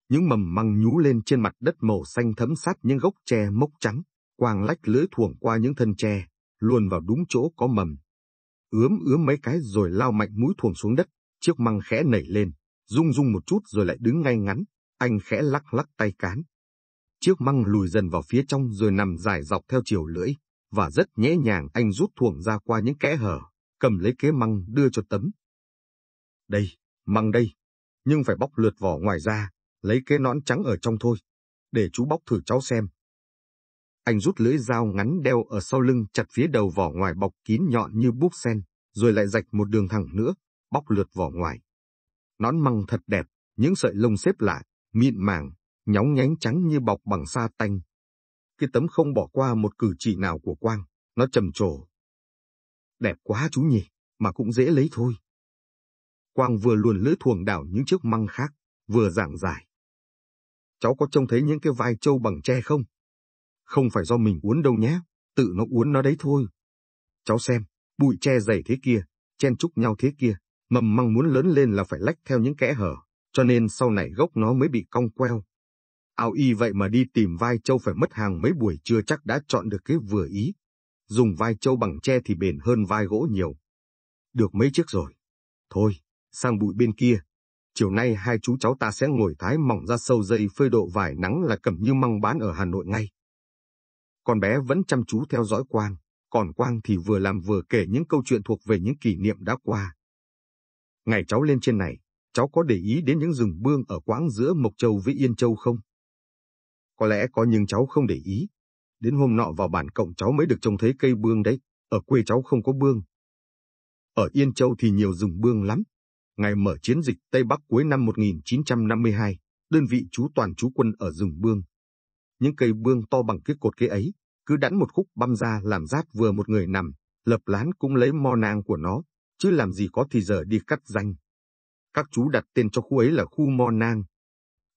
S1: Những mầm măng nhú lên trên mặt đất màu xanh thấm sát những gốc tre mốc trắng, quàng lách lưới thuồng qua những thân tre, luồn vào đúng chỗ có mầm. Ướm ướm mấy cái rồi lao mạnh mũi thuồng xuống đất, chiếc măng khẽ nảy lên, rung rung một chút rồi lại đứng ngay ngắn, anh khẽ lắc lắc tay cán, chiếc măng lùi dần vào phía trong rồi nằm dài dọc theo chiều lưỡi, và rất nhẹ nhàng anh rút thuồng ra qua những kẽ hở, cầm lấy kế măng đưa cho tấm. Đây, măng đây, nhưng phải bóc lượt vỏ ngoài ra, lấy kế nón trắng ở trong thôi, để chú bóc thử cháu xem. Anh rút lưỡi dao ngắn đeo ở sau lưng chặt phía đầu vỏ ngoài bọc kín nhọn như buốc sen, rồi lại rạch một đường thẳng nữa, bóc lượt vỏ ngoài. Nón măng thật đẹp, những sợi lông xếp lại, mịn màng, nhóng nhánh trắng như bọc bằng sa tanh. Cái tấm không bỏ qua một cử chỉ nào của Quang, nó trầm trồ. Đẹp quá chú nhỉ, mà cũng dễ lấy thôi. Quang vừa luồn lưỡi thuồng đảo những chiếc măng khác, vừa giảng giải. Cháu có trông thấy những cái vai trâu bằng tre không? Không phải do mình uốn đâu nhé, tự nó uốn nó đấy thôi. Cháu xem, bụi tre dày thế kia, chen chúc nhau thế kia, mầm măng muốn lớn lên là phải lách theo những kẽ hở, cho nên sau này gốc nó mới bị cong queo, Ao y vậy mà đi tìm vai châu phải mất hàng mấy buổi chưa chắc đã chọn được cái vừa ý. Dùng vai châu bằng tre thì bền hơn vai gỗ nhiều. Được mấy chiếc rồi. Thôi, sang bụi bên kia. Chiều nay hai chú cháu ta sẽ ngồi thái mỏng ra sâu dây phơi độ vải nắng là cầm như măng bán ở Hà Nội ngay. Con bé vẫn chăm chú theo dõi Quang, còn Quang thì vừa làm vừa kể những câu chuyện thuộc về những kỷ niệm đã qua. Ngày cháu lên trên này, cháu có để ý đến những rừng bương ở quãng giữa Mộc Châu với Yên Châu không? Có lẽ có nhưng cháu không để ý. Đến hôm nọ vào bản cộng cháu mới được trông thấy cây bương đấy, ở quê cháu không có bương. Ở Yên Châu thì nhiều rừng bương lắm. Ngày mở chiến dịch Tây Bắc cuối năm 1952, đơn vị chú toàn chú quân ở rừng bương. Những cây bương to bằng cái cột cái ấy, cứ đắn một khúc băm ra làm giáp vừa một người nằm, lập lán cũng lấy mo nang của nó, chứ làm gì có thì giờ đi cắt danh. Các chú đặt tên cho khu ấy là khu mo nang.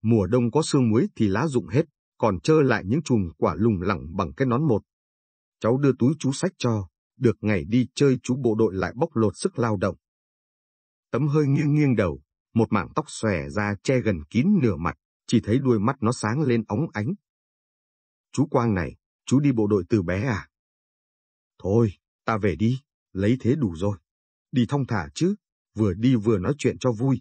S1: Mùa đông có sương muối thì lá rụng hết, còn trơ lại những chùm quả lùng lẳng bằng cái nón một. Cháu đưa túi chú sách cho, được ngày đi chơi chú bộ đội lại bóc lột sức lao động. Tấm hơi nghiêng nghiêng đầu, một mảng tóc xòe ra che gần kín nửa mặt, chỉ thấy đuôi mắt nó sáng lên óng ánh. Chú Quang này, chú đi bộ đội từ bé à? Thôi, ta về đi, lấy thế đủ rồi. Đi thong thả chứ, vừa đi vừa nói chuyện cho vui.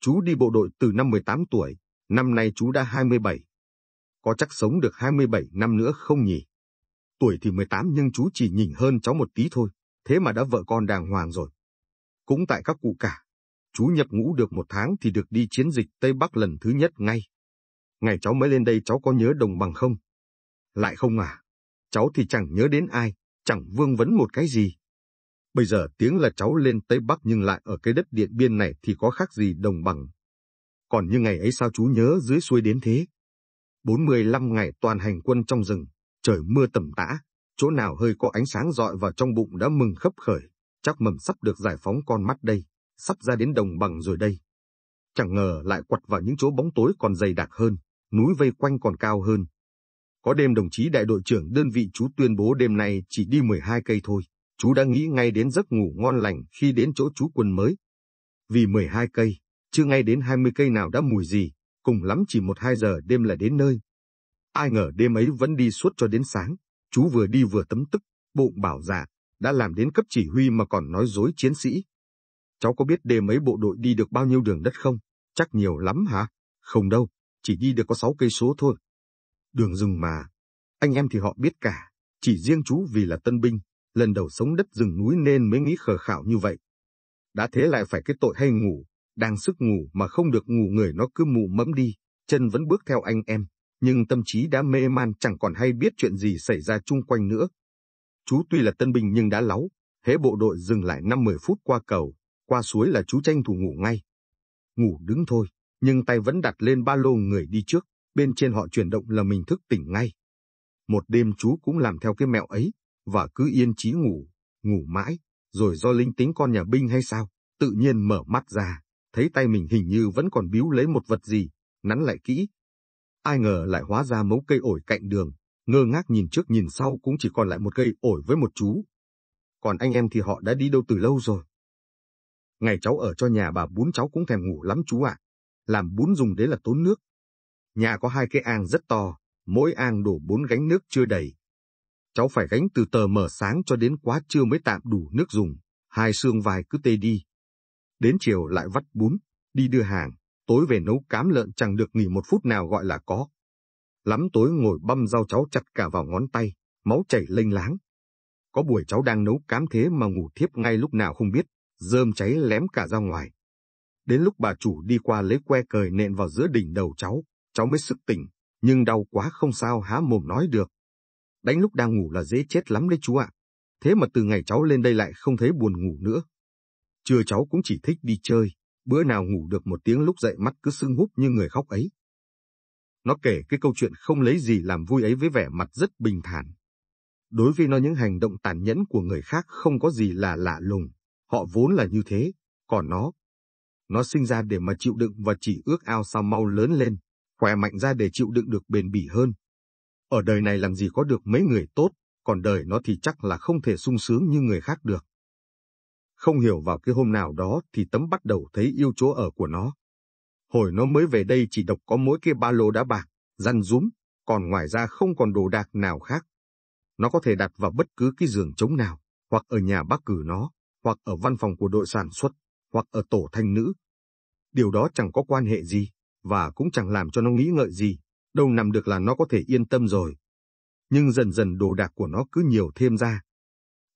S1: Chú đi bộ đội từ năm 18 tuổi, năm nay chú đã 27, có chắc sống được 27 năm nữa không nhỉ? Tuổi thì 18 nhưng chú chỉ nhỉnh hơn cháu một tí thôi, thế mà đã vợ con đàng hoàng rồi. Cũng tại các cụ cả, chú nhập ngũ được một tháng thì được đi chiến dịch Tây Bắc lần thứ nhất ngay. Ngày cháu mới lên đây cháu có nhớ đồng bằng không? Lại không à? Cháu thì chẳng nhớ đến ai, chẳng vương vấn một cái gì. Bây giờ tiếng là cháu lên Tây Bắc nhưng lại ở cái đất Điện Biên này thì có khác gì đồng bằng. Còn như ngày ấy sao chú nhớ dưới xuôi đến thế? 45 ngày toàn hành quân trong rừng, trời mưa tầm tã, chỗ nào hơi có ánh sáng dọi vào trong bụng đã mừng khấp khởi, chắc mầm sắp được giải phóng con mắt đây, sắp ra đến đồng bằng rồi đây. Chẳng ngờ lại quật vào những chỗ bóng tối còn dày đặc hơn, núi vây quanh còn cao hơn. Có đêm đồng chí đại đội trưởng đơn vị chú tuyên bố đêm nay chỉ đi 12 cây thôi, chú đã nghĩ ngay đến giấc ngủ ngon lành khi đến chỗ chú quân mới. Vì 12 cây, chưa ngay đến 20 cây nào đã mùi gì, cùng lắm chỉ một hai giờ đêm là đến nơi. Ai ngờ đêm ấy vẫn đi suốt cho đến sáng, chú vừa đi vừa tấm tức, bụng bảo dạ, đã làm đến cấp chỉ huy mà còn nói dối chiến sĩ. Cháu có biết đêm ấy bộ đội đi được bao nhiêu đường đất không? Chắc nhiều lắm hả? Không đâu, chỉ đi được có sáu cây số thôi. Đường rừng mà, anh em thì họ biết cả, chỉ riêng chú vì là tân binh, lần đầu sống đất rừng núi nên mới nghĩ khờ khảo như vậy. Đã thế lại phải cái tội hay ngủ, đang sức ngủ mà không được ngủ người nó cứ mù mẫm đi, chân vẫn bước theo anh em, nhưng tâm trí đã mê man chẳng còn hay biết chuyện gì xảy ra chung quanh nữa. Chú tuy là tân binh nhưng đã láu, hễ bộ đội dừng lại 5-10 phút qua cầu, qua suối là chú tranh thủ ngủ ngay. Ngủ đứng thôi, nhưng tay vẫn đặt lên ba lô người đi trước, bên trên họ chuyển động là mình thức tỉnh ngay. Một đêm chú cũng làm theo cái mẹo ấy, và cứ yên trí ngủ, ngủ mãi, rồi do linh tính con nhà binh hay sao, tự nhiên mở mắt ra, thấy tay mình hình như vẫn còn biếu lấy một vật gì, nắn lại kỹ. Ai ngờ lại hóa ra mấu cây ổi cạnh đường, ngơ ngác nhìn trước nhìn sau cũng chỉ còn lại một cây ổi với một chú. Còn anh em thì họ đã đi đâu từ lâu rồi. Ngày cháu ở cho nhà bà bún cháu cũng thèm ngủ lắm chú ạ. Làm bún dùng đấy là tốn nước. Nhà có hai cái an rất to, mỗi an đổ bốn gánh nước chưa đầy. Cháu phải gánh từ tờ mở sáng cho đến quá trưa mới tạm đủ nước dùng, hai xương vai cứ tê đi đến chiều lại vắt bún, đi đưa hàng, tối về nấu cám lợn chẳng được nghỉ một phút nào gọi là có. Lắm tối ngồi băm rau cháu chặt cả vào ngón tay, máu chảy lênh láng. Có buổi cháu đang nấu cám thế mà ngủ thiếp ngay lúc nào không biết, rơm cháy lém cả ra ngoài. Đến lúc bà chủ đi qua lấy que cời nện vào giữa đỉnh đầu cháu, cháu mới sức tỉnh, nhưng đau quá không sao há mồm nói được. Đánh lúc đang ngủ là dễ chết lắm đấy chú ạ. Thế mà từ ngày cháu lên đây lại không thấy buồn ngủ nữa, trưa cháu cũng chỉ thích đi chơi, bữa nào ngủ được một tiếng lúc dậy mắt cứ sưng húp như người khóc ấy. Nó kể cái câu chuyện không lấy gì làm vui ấy với vẻ mặt rất bình thản. Đối với nó những hành động tàn nhẫn của người khác không có gì là lạ lùng, họ vốn là như thế, còn nó. Nó sinh ra để mà chịu đựng và chỉ ước ao sao mau lớn lên, khỏe mạnh ra để chịu đựng được bền bỉ hơn. Ở đời này làm gì có được mấy người tốt, còn đời nó thì chắc là không thể sung sướng như người khác được. Không hiểu vào cái hôm nào đó thì Tấm bắt đầu thấy yêu chỗ ở của nó. Hồi nó mới về đây chỉ độc có mỗi cái ba lô đá bạc, răn rúm, còn ngoài ra không còn đồ đạc nào khác. Nó có thể đặt vào bất cứ cái giường trống nào, hoặc ở nhà bác cử nó, hoặc ở văn phòng của đội sản xuất, hoặc ở tổ thanh nữ. Điều đó chẳng có quan hệ gì, và cũng chẳng làm cho nó nghĩ ngợi gì, đâu nằm được là nó có thể yên tâm rồi. Nhưng dần dần đồ đạc của nó cứ nhiều thêm ra,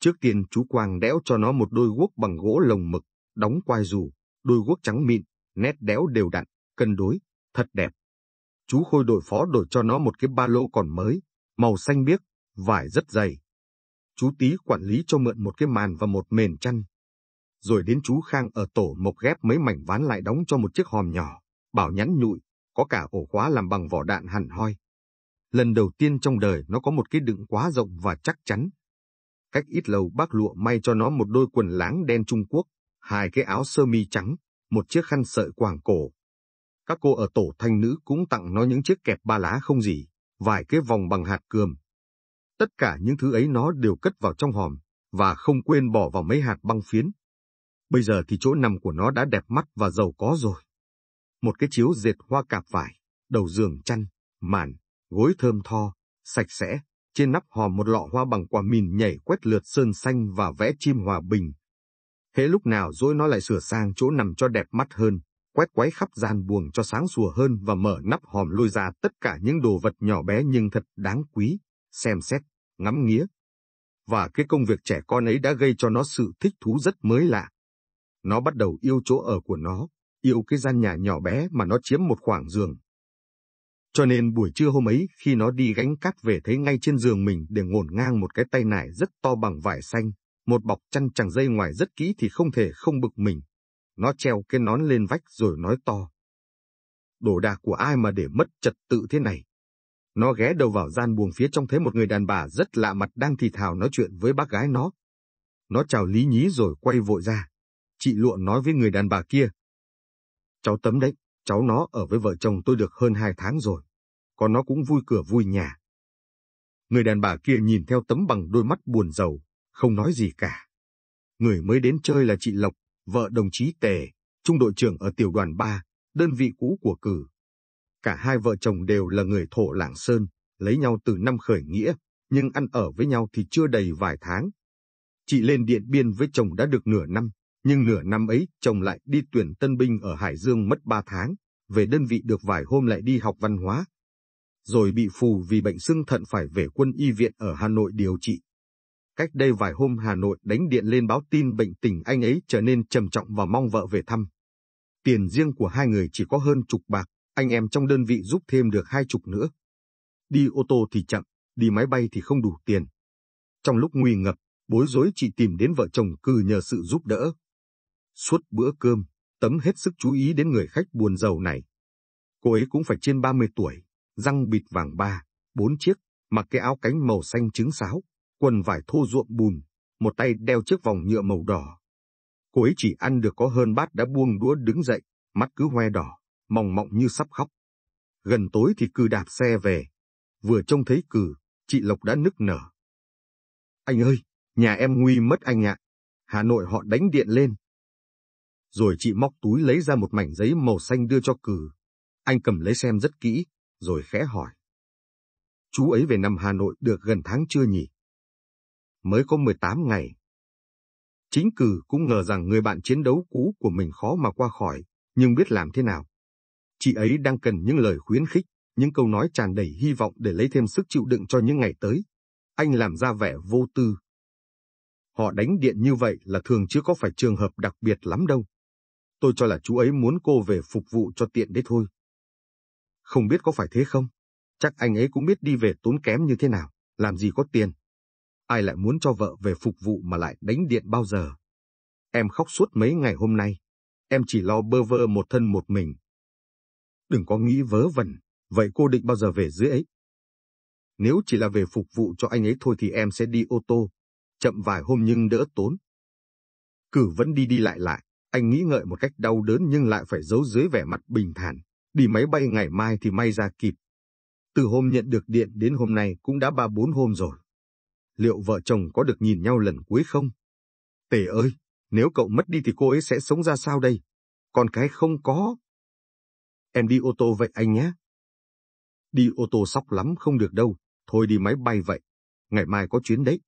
S1: Trước tiên chú Quang đẽo cho nó một đôi guốc bằng gỗ lồng mực, đóng quai dù, đôi guốc trắng mịn, nét đẽo đều đặn, cân đối, thật đẹp. Chú Khôi đội phó đổi cho nó một cái ba lỗ còn mới, màu xanh biếc, vải rất dày. Chú Tý quản lý cho mượn một cái màn và một mền chăn. Rồi đến chú Khang ở tổ mộc ghép mấy mảnh ván lại đóng cho một chiếc hòm nhỏ, bảo nhắn nhụi, có cả ổ khóa làm bằng vỏ đạn hẳn hoi. Lần đầu tiên trong đời nó có một cái đựng quá rộng và chắc chắn, Cách ít lâu bác lụa may cho nó một đôi quần láng đen Trung Quốc, hai cái áo sơ mi trắng, một chiếc khăn sợi quàng cổ. Các cô ở tổ thanh nữ cũng tặng nó những chiếc kẹp ba lá không gì, vài cái vòng bằng hạt cườm. Tất cả những thứ ấy nó đều cất vào trong hòm, và không quên bỏ vào mấy hạt băng phiến. Bây giờ thì chỗ nằm của nó đã đẹp mắt và giàu có rồi. Một cái chiếu dệt hoa cạp vải, đầu giường chăn, màn, gối thơm tho, sạch sẽ, trên nắp hòm một lọ hoa bằng quả mìn nhảy quét lượt sơn xanh và vẽ chim hòa bình. Hễ lúc nào rồi nó lại sửa sang chỗ nằm cho đẹp mắt hơn, quét quấy khắp gian buồng cho sáng sủa hơn và mở nắp hòm lôi ra tất cả những đồ vật nhỏ bé nhưng thật đáng quý, xem xét, ngắm nghía. Và cái công việc trẻ con ấy đã gây cho nó sự thích thú rất mới lạ. Nó bắt đầu yêu chỗ ở của nó, yêu cái gian nhà nhỏ bé mà nó chiếm một khoảng giường, cho nên buổi trưa hôm ấy khi nó đi gánh cát về thấy ngay trên giường mình để ngổn ngang một cái tay nải rất to bằng vải xanh, một bọc chăn chẳng dây ngoài rất kỹ thì không thể không bực mình. Nó treo cái nón lên vách rồi nói to. Đồ đạc của ai mà để mất trật tự thế này? Nó ghé đầu vào gian buồng phía trong thấy một người đàn bà rất lạ mặt đang thì thào nói chuyện với bác gái nó. Nó chào lý nhí rồi quay vội ra. Chị Lụa nói với người đàn bà kia. Cháu Tấm đấy, Cháu nó ở với vợ chồng tôi được hơn hai tháng rồi, con nó cũng vui cửa vui nhà. Người đàn bà kia nhìn theo tấm bằng đôi mắt buồn rầu, không nói gì cả. Người mới đến chơi là chị Lộc, vợ đồng chí Tề, trung đội trưởng ở tiểu đoàn 3, đơn vị cũ của cử. Cả hai vợ chồng đều là người thổ Lạng Sơn, lấy nhau từ năm khởi nghĩa, nhưng ăn ở với nhau thì chưa đầy vài tháng. Chị lên Điện Biên với chồng đã được nửa năm, nhưng nửa năm ấy, chồng lại đi tuyển tân binh ở Hải Dương mất ba tháng, về đơn vị được vài hôm lại đi học văn hóa. Rồi bị phù vì bệnh xương thận phải về quân y viện ở Hà Nội điều trị. Cách đây vài hôm Hà Nội đánh điện lên báo tin bệnh tình anh ấy trở nên trầm trọng và mong vợ về thăm. Tiền riêng của hai người chỉ có hơn chục bạc, anh em trong đơn vị giúp thêm được hai chục nữa. Đi ô tô thì chậm, đi máy bay thì không đủ tiền. Trong lúc nguy ngập, bối rối chị tìm đến vợ chồng cừ nhờ sự giúp đỡ. Suốt bữa cơm, Tấm hết sức chú ý đến người khách buồn giàu này. Cô ấy cũng phải trên 30 tuổi, răng bịt vàng ba, bốn chiếc, mặc cái áo cánh màu xanh trứng sáo, quần vải thô ruộng bùn, một tay đeo chiếc vòng nhựa màu đỏ. Cô ấy chỉ ăn được có hơn bát đã buông đũa đứng dậy, mắt cứ hoe đỏ, mỏng mọng như sắp khóc. Gần tối thì cừ đạp xe về. Vừa trông thấy cử, chị Lộc đã nức nở. Anh ơi, nhà em nguy mất anh ạ. Hà Nội họ đánh điện lên, rồi chị móc túi lấy ra một mảnh giấy màu xanh đưa cho cử. Anh cầm lấy xem rất kỹ, rồi khẽ hỏi. Chú ấy về năm Hà Nội được gần tháng chưa nhỉ? Mới có 18 ngày. Chính cử cũng ngờ rằng người bạn chiến đấu cũ của mình khó mà qua khỏi, nhưng biết làm thế nào. Chị ấy đang cần những lời khuyến khích, những câu nói tràn đầy hy vọng để lấy thêm sức chịu đựng cho những ngày tới. Anh làm ra vẻ vô tư. Họ đánh điện như vậy là thường chứ có phải trường hợp đặc biệt lắm đâu. Tôi cho là chú ấy muốn cô về phục vụ cho tiện đấy thôi. Không biết có phải thế không? Chắc anh ấy cũng biết đi về tốn kém như thế nào, làm gì có tiền. Ai lại muốn cho vợ về phục vụ mà lại đánh điện bao giờ? Em khóc suốt mấy ngày hôm nay. Em chỉ lo bơ vơ một thân một mình. Đừng có nghĩ vớ vẩn, vậy cô định bao giờ về dưới ấy? Nếu chỉ là về phục vụ cho anh ấy thôi thì em sẽ đi ô tô, chậm vài hôm nhưng đỡ tốn. Cử vẫn đi đi lại lại, anh nghĩ ngợi một cách đau đớn nhưng lại phải giấu dưới vẻ mặt bình thản. Đi máy bay ngày mai thì may ra kịp. Từ hôm nhận được điện đến hôm nay cũng đã ba bốn hôm rồi. Liệu vợ chồng có được nhìn nhau lần cuối không? Tề ơi, nếu cậu mất đi thì cô ấy sẽ sống ra sao đây? Con cái không có. Em đi ô tô vậy anh nhé. Đi ô tô sóc lắm không được đâu, thôi đi máy bay vậy. Ngày mai có chuyến đấy.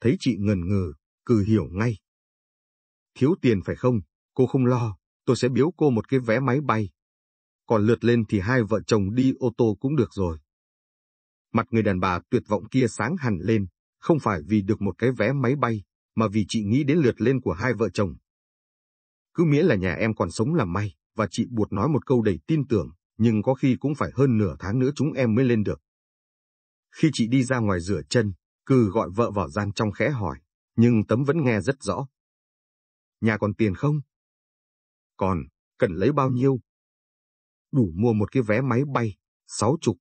S1: Thấy chị ngần ngừ, cứ hiểu ngay. Thiếu tiền phải không? Cô không lo, tôi sẽ biếu cô một cái vé máy bay. Còn lượt lên thì hai vợ chồng đi ô tô cũng được rồi. Mặt người đàn bà tuyệt vọng kia sáng hẳn lên, không phải vì được một cái vé máy bay, mà vì chị nghĩ đến lượt lên của hai vợ chồng. Cứ miễn là nhà em còn sống là may, và chị buộc nói một câu đầy tin tưởng, nhưng có khi cũng phải hơn nửa tháng nữa chúng em mới lên được. Khi chị đi ra ngoài rửa chân, cứ gọi vợ vào gian trong khẽ hỏi, nhưng tấm vẫn nghe rất rõ nhà còn tiền không? Còn, cần lấy bao nhiêu? Đủ mua một cái vé máy bay, sáu chục.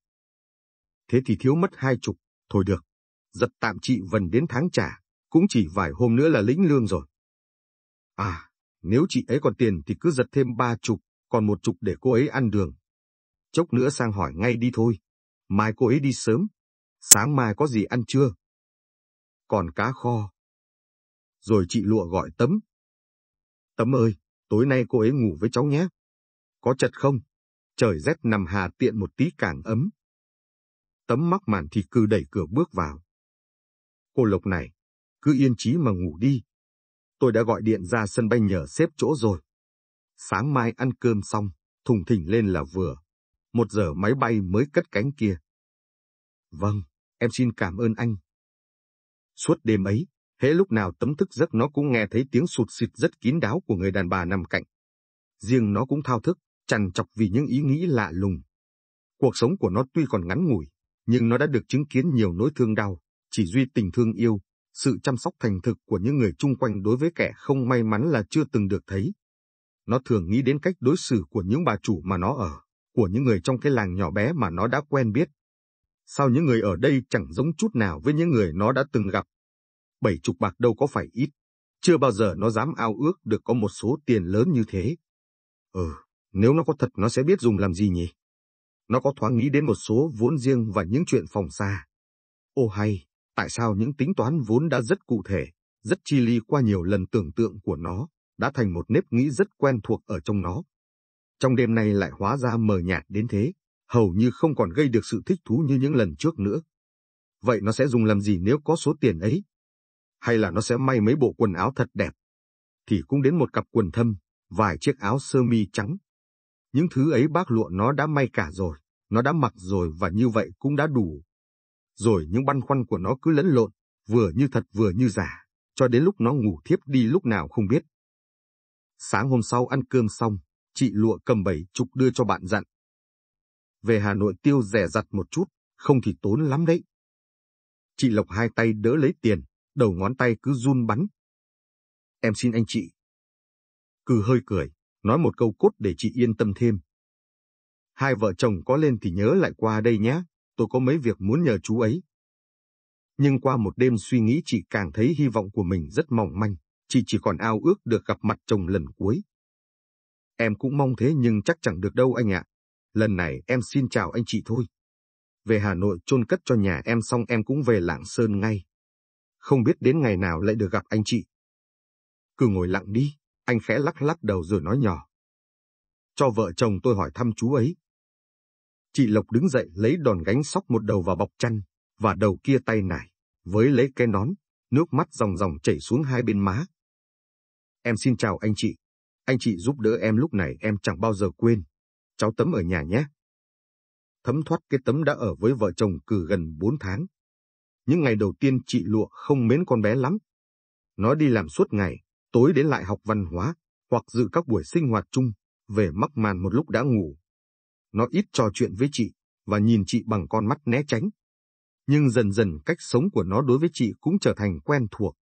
S1: Thế thì thiếu mất hai chục, thôi được. Giật tạm chị Vân đến tháng trả, cũng chỉ vài hôm nữa là lĩnh lương rồi. À, nếu chị ấy còn tiền thì cứ giật thêm ba chục, còn một chục để cô ấy ăn đường. Chốc nữa sang hỏi ngay đi thôi. Mai cô ấy đi sớm. Sáng mai có gì ăn chưa? Còn cá kho. Rồi chị lụa gọi tấm, Tấm ơi, tối nay cô ấy ngủ với cháu nhé. Có chật không? Trời rét nằm hà tiện một tí càng ấm. Tấm mắc màn thì cứ đẩy cửa bước vào. Cô Lộc này, cứ yên trí mà ngủ đi. Tôi đã gọi điện ra sân bay nhờ xếp chỗ rồi. Sáng mai ăn cơm xong, thùng thỉnh lên là vừa. Một giờ máy bay mới cất cánh kia. Vâng, em xin cảm ơn anh. Suốt đêm ấy, hễ lúc nào tấm thức giấc nó cũng nghe thấy tiếng sụt xịt rất kín đáo của người đàn bà nằm cạnh. Riêng nó cũng thao thức, chằn chọc vì những ý nghĩ lạ lùng. Cuộc sống của nó tuy còn ngắn ngủi, nhưng nó đã được chứng kiến nhiều nỗi thương đau, chỉ duy tình thương yêu, sự chăm sóc thành thực của những người chung quanh đối với kẻ không may mắn là chưa từng được thấy. Nó thường nghĩ đến cách đối xử của những bà chủ mà nó ở, của những người trong cái làng nhỏ bé mà nó đã quen biết. Sao những người ở đây chẳng giống chút nào với những người nó đã từng gặp? bảy chục bạc đâu có phải ít. Chưa bao giờ nó dám ao ước được có một số tiền lớn như thế. Ừ, nếu nó có thật nó sẽ biết dùng làm gì nhỉ? Nó có thoáng nghĩ đến một số vốn riêng và những chuyện phòng xa. Ô hay, tại sao những tính toán vốn đã rất cụ thể, rất chi ly qua nhiều lần tưởng tượng của nó, đã thành một nếp nghĩ rất quen thuộc ở trong nó. Trong đêm nay lại hóa ra mờ nhạt đến thế, hầu như không còn gây được sự thích thú như những lần trước nữa. Vậy nó sẽ dùng làm gì nếu có số tiền ấy? hay là nó sẽ may mấy bộ quần áo thật đẹp, thì cũng đến một cặp quần thâm, vài chiếc áo sơ mi trắng. Những thứ ấy bác lụa nó đã may cả rồi, nó đã mặc rồi và như vậy cũng đã đủ. Rồi những băn khoăn của nó cứ lẫn lộn, vừa như thật vừa như giả, cho đến lúc nó ngủ thiếp đi lúc nào không biết. Sáng hôm sau ăn cơm xong, chị lụa cầm bảy chục đưa cho bạn dặn. Về Hà Nội tiêu rẻ rặt một chút, không thì tốn lắm đấy. Chị Lộc hai tay đỡ lấy tiền, đầu ngón tay cứ run bắn. Em xin anh chị. Cừ hơi cười, nói một câu cốt để chị yên tâm thêm. Hai vợ chồng có lên thì nhớ lại qua đây nhé, tôi có mấy việc muốn nhờ chú ấy. Nhưng qua một đêm suy nghĩ chị càng thấy hy vọng của mình rất mỏng manh, chị chỉ còn ao ước được gặp mặt chồng lần cuối. Em cũng mong thế nhưng chắc chẳng được đâu anh ạ. Lần này em xin chào anh chị thôi. Về Hà Nội chôn cất cho nhà em xong em cũng về Lạng Sơn ngay không biết đến ngày nào lại được gặp anh chị. Cứ ngồi lặng đi, anh khẽ lắc lắc đầu rồi nói nhỏ. Cho vợ chồng tôi hỏi thăm chú ấy. Chị Lộc đứng dậy lấy đòn gánh sóc một đầu vào bọc chăn, và đầu kia tay nải, với lấy cái nón, nước mắt ròng ròng chảy xuống hai bên má. Em xin chào anh chị. Anh chị giúp đỡ em lúc này em chẳng bao giờ quên. Cháu Tấm ở nhà nhé. Thấm thoát cái Tấm đã ở với vợ chồng cử gần bốn tháng, những ngày đầu tiên chị Lụa không mến con bé lắm. Nó đi làm suốt ngày, tối đến lại học văn hóa, hoặc dự các buổi sinh hoạt chung, về mắc màn một lúc đã ngủ. Nó ít trò chuyện với chị, và nhìn chị bằng con mắt né tránh. Nhưng dần dần cách sống của nó đối với chị cũng trở thành quen thuộc.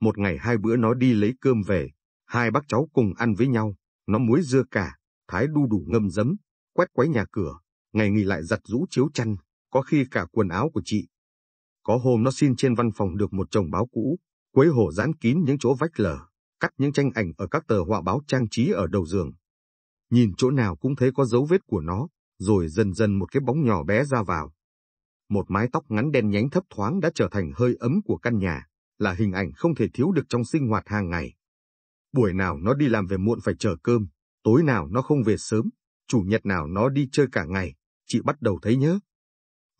S1: Một ngày hai bữa nó đi lấy cơm về, hai bác cháu cùng ăn với nhau, nó muối dưa cả, thái đu đủ ngâm giấm, quét quấy nhà cửa, ngày nghỉ lại giặt rũ chiếu chăn, có khi cả quần áo của chị, có hôm nó xin trên văn phòng được một chồng báo cũ, quấy hổ dán kín những chỗ vách lở, cắt những tranh ảnh ở các tờ họa báo trang trí ở đầu giường. Nhìn chỗ nào cũng thấy có dấu vết của nó, rồi dần dần một cái bóng nhỏ bé ra vào. Một mái tóc ngắn đen nhánh thấp thoáng đã trở thành hơi ấm của căn nhà, là hình ảnh không thể thiếu được trong sinh hoạt hàng ngày. Buổi nào nó đi làm về muộn phải chờ cơm, tối nào nó không về sớm, chủ nhật nào nó đi chơi cả ngày, chị bắt đầu thấy nhớ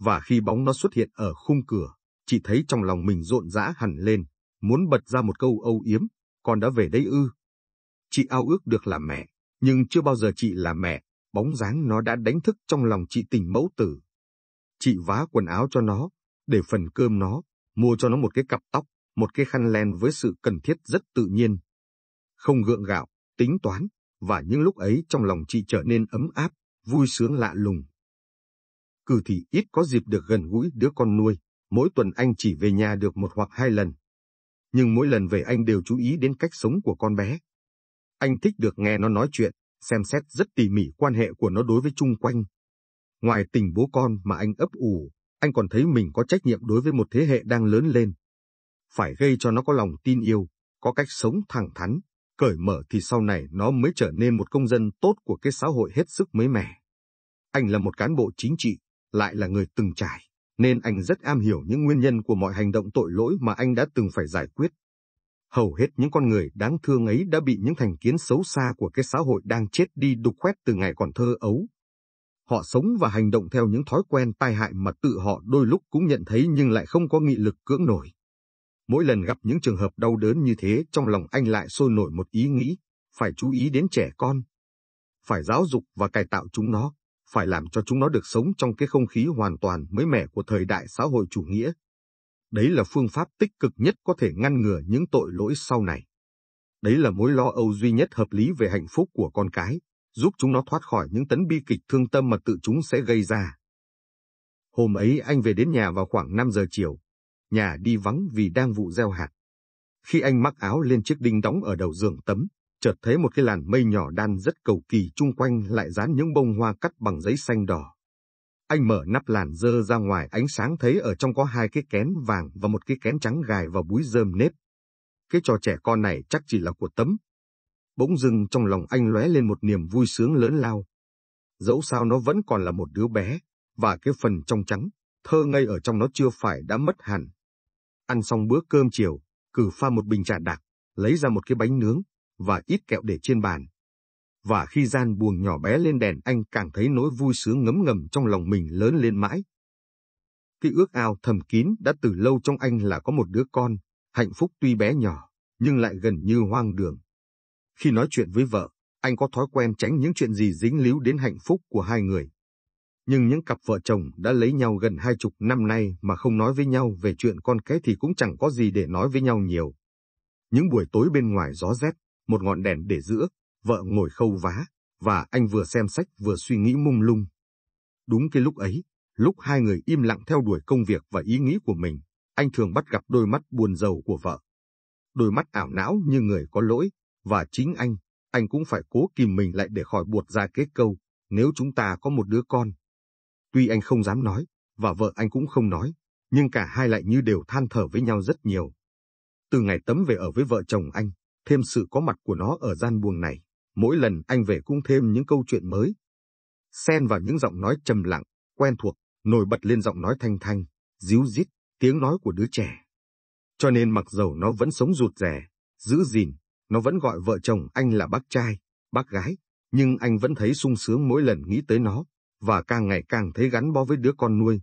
S1: và khi bóng nó xuất hiện ở khung cửa, chị thấy trong lòng mình rộn rã hẳn lên, muốn bật ra một câu âu yếm, con đã về đây ư. Chị ao ước được là mẹ, nhưng chưa bao giờ chị là mẹ, bóng dáng nó đã đánh thức trong lòng chị tình mẫu tử. Chị vá quần áo cho nó, để phần cơm nó, mua cho nó một cái cặp tóc, một cái khăn len với sự cần thiết rất tự nhiên. Không gượng gạo, tính toán, và những lúc ấy trong lòng chị trở nên ấm áp, vui sướng lạ lùng cử thì ít có dịp được gần gũi đứa con nuôi, mỗi tuần anh chỉ về nhà được một hoặc hai lần. Nhưng mỗi lần về anh đều chú ý đến cách sống của con bé. Anh thích được nghe nó nói chuyện, xem xét rất tỉ mỉ quan hệ của nó đối với chung quanh. Ngoài tình bố con mà anh ấp ủ, anh còn thấy mình có trách nhiệm đối với một thế hệ đang lớn lên. Phải gây cho nó có lòng tin yêu, có cách sống thẳng thắn, cởi mở thì sau này nó mới trở nên một công dân tốt của cái xã hội hết sức mới mẻ. Anh là một cán bộ chính trị, lại là người từng trải, nên anh rất am hiểu những nguyên nhân của mọi hành động tội lỗi mà anh đã từng phải giải quyết. Hầu hết những con người đáng thương ấy đã bị những thành kiến xấu xa của cái xã hội đang chết đi đục khoét từ ngày còn thơ ấu. Họ sống và hành động theo những thói quen tai hại mà tự họ đôi lúc cũng nhận thấy nhưng lại không có nghị lực cưỡng nổi. Mỗi lần gặp những trường hợp đau đớn như thế trong lòng anh lại sôi nổi một ý nghĩ, phải chú ý đến trẻ con. Phải giáo dục và cải tạo chúng nó phải làm cho chúng nó được sống trong cái không khí hoàn toàn mới mẻ của thời đại xã hội chủ nghĩa. Đấy là phương pháp tích cực nhất có thể ngăn ngừa những tội lỗi sau này. Đấy là mối lo âu duy nhất hợp lý về hạnh phúc của con cái, giúp chúng nó thoát khỏi những tấn bi kịch thương tâm mà tự chúng sẽ gây ra. Hôm ấy anh về đến nhà vào khoảng 5 giờ chiều, nhà đi vắng vì đang vụ gieo hạt. Khi anh mặc áo lên chiếc đinh đóng ở đầu giường tấm, chợt thấy một cái làn mây nhỏ đan rất cầu kỳ chung quanh lại dán những bông hoa cắt bằng giấy xanh đỏ. Anh mở nắp làn dơ ra ngoài ánh sáng thấy ở trong có hai cái kén vàng và một cái kén trắng gài vào búi rơm nếp. Cái trò trẻ con này chắc chỉ là của tấm. Bỗng dưng trong lòng anh lóe lên một niềm vui sướng lớn lao. Dẫu sao nó vẫn còn là một đứa bé, và cái phần trong trắng, thơ ngây ở trong nó chưa phải đã mất hẳn. Ăn xong bữa cơm chiều, cử pha một bình trà đặc, lấy ra một cái bánh nướng, và ít kẹo để trên bàn. Và khi gian buồng nhỏ bé lên đèn anh càng thấy nỗi vui sướng ngấm ngầm trong lòng mình lớn lên mãi. Cái ước ao thầm kín đã từ lâu trong anh là có một đứa con, hạnh phúc tuy bé nhỏ, nhưng lại gần như hoang đường. Khi nói chuyện với vợ, anh có thói quen tránh những chuyện gì dính líu đến hạnh phúc của hai người. Nhưng những cặp vợ chồng đã lấy nhau gần hai chục năm nay mà không nói với nhau về chuyện con cái thì cũng chẳng có gì để nói với nhau nhiều. Những buổi tối bên ngoài gió rét, một ngọn đèn để giữa, vợ ngồi khâu vá, và anh vừa xem sách vừa suy nghĩ mung lung. Đúng cái lúc ấy, lúc hai người im lặng theo đuổi công việc và ý nghĩ của mình, anh thường bắt gặp đôi mắt buồn rầu của vợ. Đôi mắt ảo não như người có lỗi, và chính anh, anh cũng phải cố kìm mình lại để khỏi buột ra kết câu, nếu chúng ta có một đứa con. Tuy anh không dám nói, và vợ anh cũng không nói, nhưng cả hai lại như đều than thở với nhau rất nhiều. Từ ngày Tấm về ở với vợ chồng anh, thêm sự có mặt của nó ở gian buồng này, mỗi lần anh về cũng thêm những câu chuyện mới. Xen vào những giọng nói trầm lặng, quen thuộc, nổi bật lên giọng nói thanh thanh, díu dít, tiếng nói của đứa trẻ. Cho nên mặc dầu nó vẫn sống rụt rè, giữ gìn, nó vẫn gọi vợ chồng anh là bác trai, bác gái, nhưng anh vẫn thấy sung sướng mỗi lần nghĩ tới nó, và càng ngày càng thấy gắn bó với đứa con nuôi.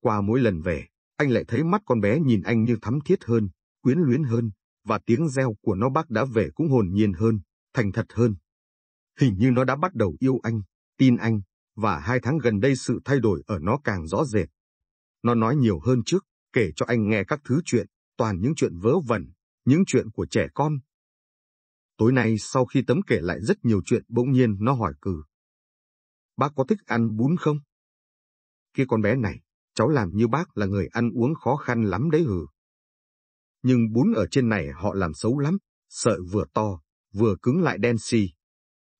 S1: Qua mỗi lần về, anh lại thấy mắt con bé nhìn anh như thắm thiết hơn, quyến luyến hơn, và tiếng reo của nó bác đã về cũng hồn nhiên hơn, thành thật hơn. Hình như nó đã bắt đầu yêu anh, tin anh, và hai tháng gần đây sự thay đổi ở nó càng rõ rệt. Nó nói nhiều hơn trước, kể cho anh nghe các thứ chuyện, toàn những chuyện vớ vẩn, những chuyện của trẻ con. Tối nay sau khi tấm kể lại rất nhiều chuyện bỗng nhiên nó hỏi cừ. Bác có thích ăn bún không? Kia con bé này, cháu làm như bác là người ăn uống khó khăn lắm đấy hừ nhưng bún ở trên này họ làm xấu lắm, sợi vừa to, vừa cứng lại đen xì.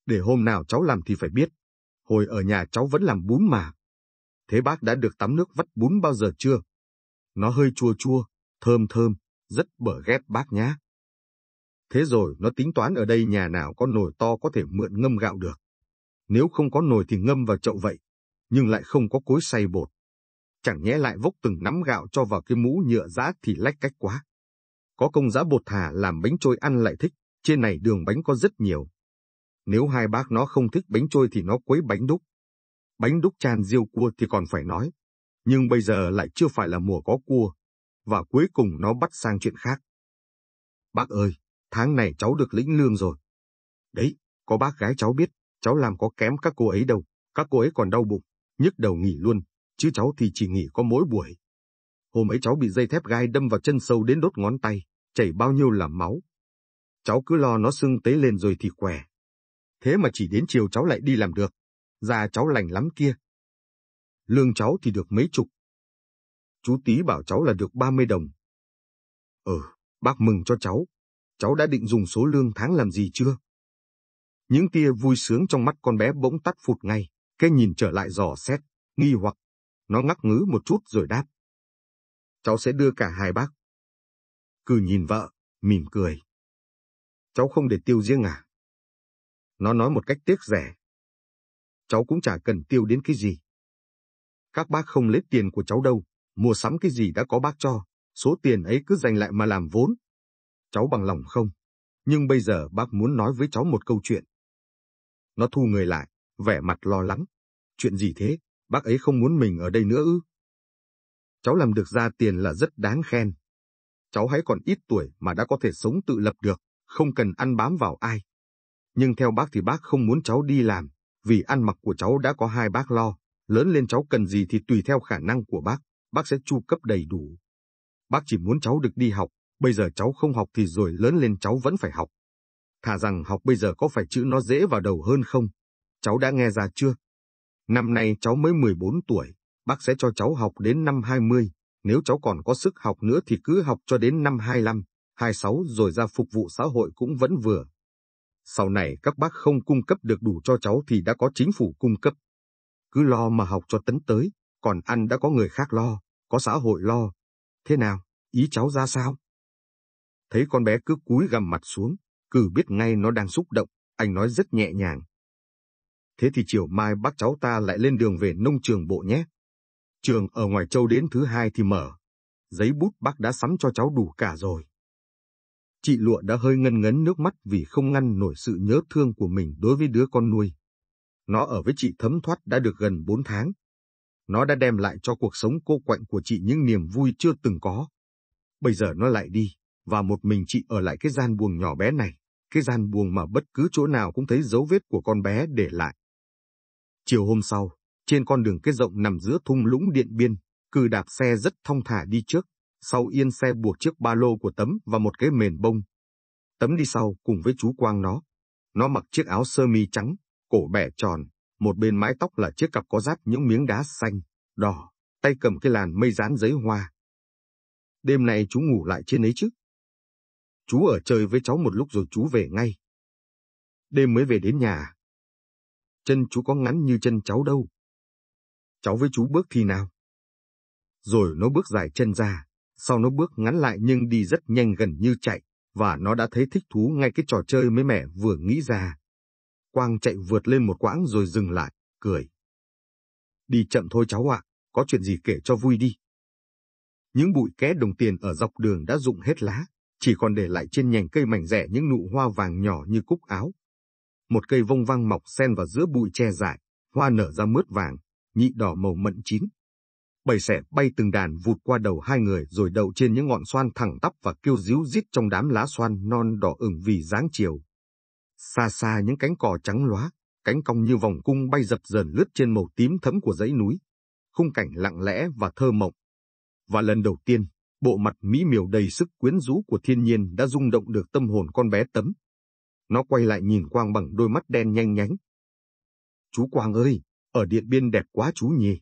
S1: Để hôm nào cháu làm thì phải biết, hồi ở nhà cháu vẫn làm bún mà. Thế bác đã được tắm nước vắt bún bao giờ chưa? Nó hơi chua chua, thơm thơm, rất bở ghét bác nhá. Thế rồi nó tính toán ở đây nhà nào có nồi to có thể mượn ngâm gạo được. Nếu không có nồi thì ngâm vào chậu vậy, nhưng lại không có cối xay bột. Chẳng nhẽ lại vốc từng nắm gạo cho vào cái mũ nhựa rác thì lách cách quá có công giã bột thả làm bánh trôi ăn lại thích, trên này đường bánh có rất nhiều. Nếu hai bác nó không thích bánh trôi thì nó quấy bánh đúc. Bánh đúc chan riêu cua thì còn phải nói, nhưng bây giờ lại chưa phải là mùa có cua, và cuối cùng nó bắt sang chuyện khác. Bác ơi, tháng này cháu được lĩnh lương rồi. Đấy, có bác gái cháu biết, cháu làm có kém các cô ấy đâu, các cô ấy còn đau bụng, nhức đầu nghỉ luôn, chứ cháu thì chỉ nghỉ có mỗi buổi. Hôm ấy cháu bị dây thép gai đâm vào chân sâu đến đốt ngón tay chảy bao nhiêu là máu. Cháu cứ lo nó sưng tấy lên rồi thì khỏe. Thế mà chỉ đến chiều cháu lại đi làm được, da cháu lành lắm kia. Lương cháu thì được mấy chục. Chú Tý bảo cháu là được 30 đồng. Ừ, bác mừng cho cháu. Cháu đã định dùng số lương tháng làm gì chưa? Những tia vui sướng trong mắt con bé bỗng tắt phụt ngay, cái nhìn trở lại dò xét, nghi hoặc. Nó ngắc ngứ một chút rồi đáp. Cháu sẽ đưa cả hai bác Cử nhìn vợ, mỉm cười. Cháu không để tiêu riêng à? Nó nói một cách tiếc rẻ. Cháu cũng chả cần tiêu đến cái gì. Các bác không lấy tiền của cháu đâu, mua sắm cái gì đã có bác cho, số tiền ấy cứ dành lại mà làm vốn. Cháu bằng lòng không? Nhưng bây giờ bác muốn nói với cháu một câu chuyện. Nó thu người lại, vẻ mặt lo lắng. Chuyện gì thế? Bác ấy không muốn mình ở đây nữa ư? Cháu làm được ra tiền là rất đáng khen cháu hãy còn ít tuổi mà đã có thể sống tự lập được, không cần ăn bám vào ai. Nhưng theo bác thì bác không muốn cháu đi làm, vì ăn mặc của cháu đã có hai bác lo, lớn lên cháu cần gì thì tùy theo khả năng của bác, bác sẽ chu cấp đầy đủ. Bác chỉ muốn cháu được đi học, bây giờ cháu không học thì rồi lớn lên cháu vẫn phải học. Thà rằng học bây giờ có phải chữ nó dễ vào đầu hơn không? Cháu đã nghe ra chưa? Năm nay cháu mới 14 tuổi, bác sẽ cho cháu học đến năm 20, nếu cháu còn có sức học nữa thì cứ học cho đến năm 25, 26 rồi ra phục vụ xã hội cũng vẫn vừa. Sau này các bác không cung cấp được đủ cho cháu thì đã có chính phủ cung cấp. Cứ lo mà học cho tấn tới, còn ăn đã có người khác lo, có xã hội lo. Thế nào, ý cháu ra sao? Thấy con bé cứ cúi gằm mặt xuống, cử biết ngay nó đang xúc động, anh nói rất nhẹ nhàng. Thế thì chiều mai bác cháu ta lại lên đường về nông trường bộ nhé. Trường ở ngoài châu đến thứ hai thì mở. Giấy bút bác đã sắm cho cháu đủ cả rồi. Chị Lụa đã hơi ngân ngấn nước mắt vì không ngăn nổi sự nhớ thương của mình đối với đứa con nuôi. Nó ở với chị thấm thoát đã được gần bốn tháng. Nó đã đem lại cho cuộc sống cô quạnh của chị những niềm vui chưa từng có. Bây giờ nó lại đi, và một mình chị ở lại cái gian buồng nhỏ bé này, cái gian buồng mà bất cứ chỗ nào cũng thấy dấu vết của con bé để lại. Chiều hôm sau, trên con đường kết rộng nằm giữa thung lũng điện biên, cừ đạp xe rất thong thả đi trước, sau yên xe buộc chiếc ba lô của tấm và một cái mền bông. Tấm đi sau cùng với chú Quang nó. Nó mặc chiếc áo sơ mi trắng, cổ bẻ tròn, một bên mái tóc là chiếc cặp có rát những miếng đá xanh, đỏ, tay cầm cái làn mây dán giấy hoa. Đêm nay chú ngủ lại trên ấy chứ? Chú ở chơi với cháu một lúc rồi chú về ngay. Đêm mới về đến nhà. Chân chú có ngắn như chân cháu đâu cháu với chú bước thi nào. Rồi nó bước dài chân ra, sau nó bước ngắn lại nhưng đi rất nhanh gần như chạy, và nó đã thấy thích thú ngay cái trò chơi mới mẻ vừa nghĩ ra. Quang chạy vượt lên một quãng rồi dừng lại, cười. Đi chậm thôi cháu ạ, có chuyện gì kể cho vui đi. Những bụi ké đồng tiền ở dọc đường đã rụng hết lá, chỉ còn để lại trên nhành cây mảnh rẻ những nụ hoa vàng nhỏ như cúc áo. Một cây vông vang mọc xen vào giữa bụi tre dại, hoa nở ra mướt vàng, nhị đỏ màu mận chín. Bầy sẻ bay từng đàn vụt qua đầu hai người rồi đậu trên những ngọn xoan thẳng tắp và kêu ríu rít trong đám lá xoan non đỏ ửng vì dáng chiều. Xa xa những cánh cò trắng lóa, cánh cong như vòng cung bay dập dờn lướt trên màu tím thấm của dãy núi. Khung cảnh lặng lẽ và thơ mộng. Và lần đầu tiên, bộ mặt mỹ miều đầy sức quyến rũ của thiên nhiên đã rung động được tâm hồn con bé tấm. Nó quay lại nhìn Quang bằng đôi mắt đen nhanh nhánh. Chú Quang ơi, ở Điện Biên đẹp quá chú nhỉ.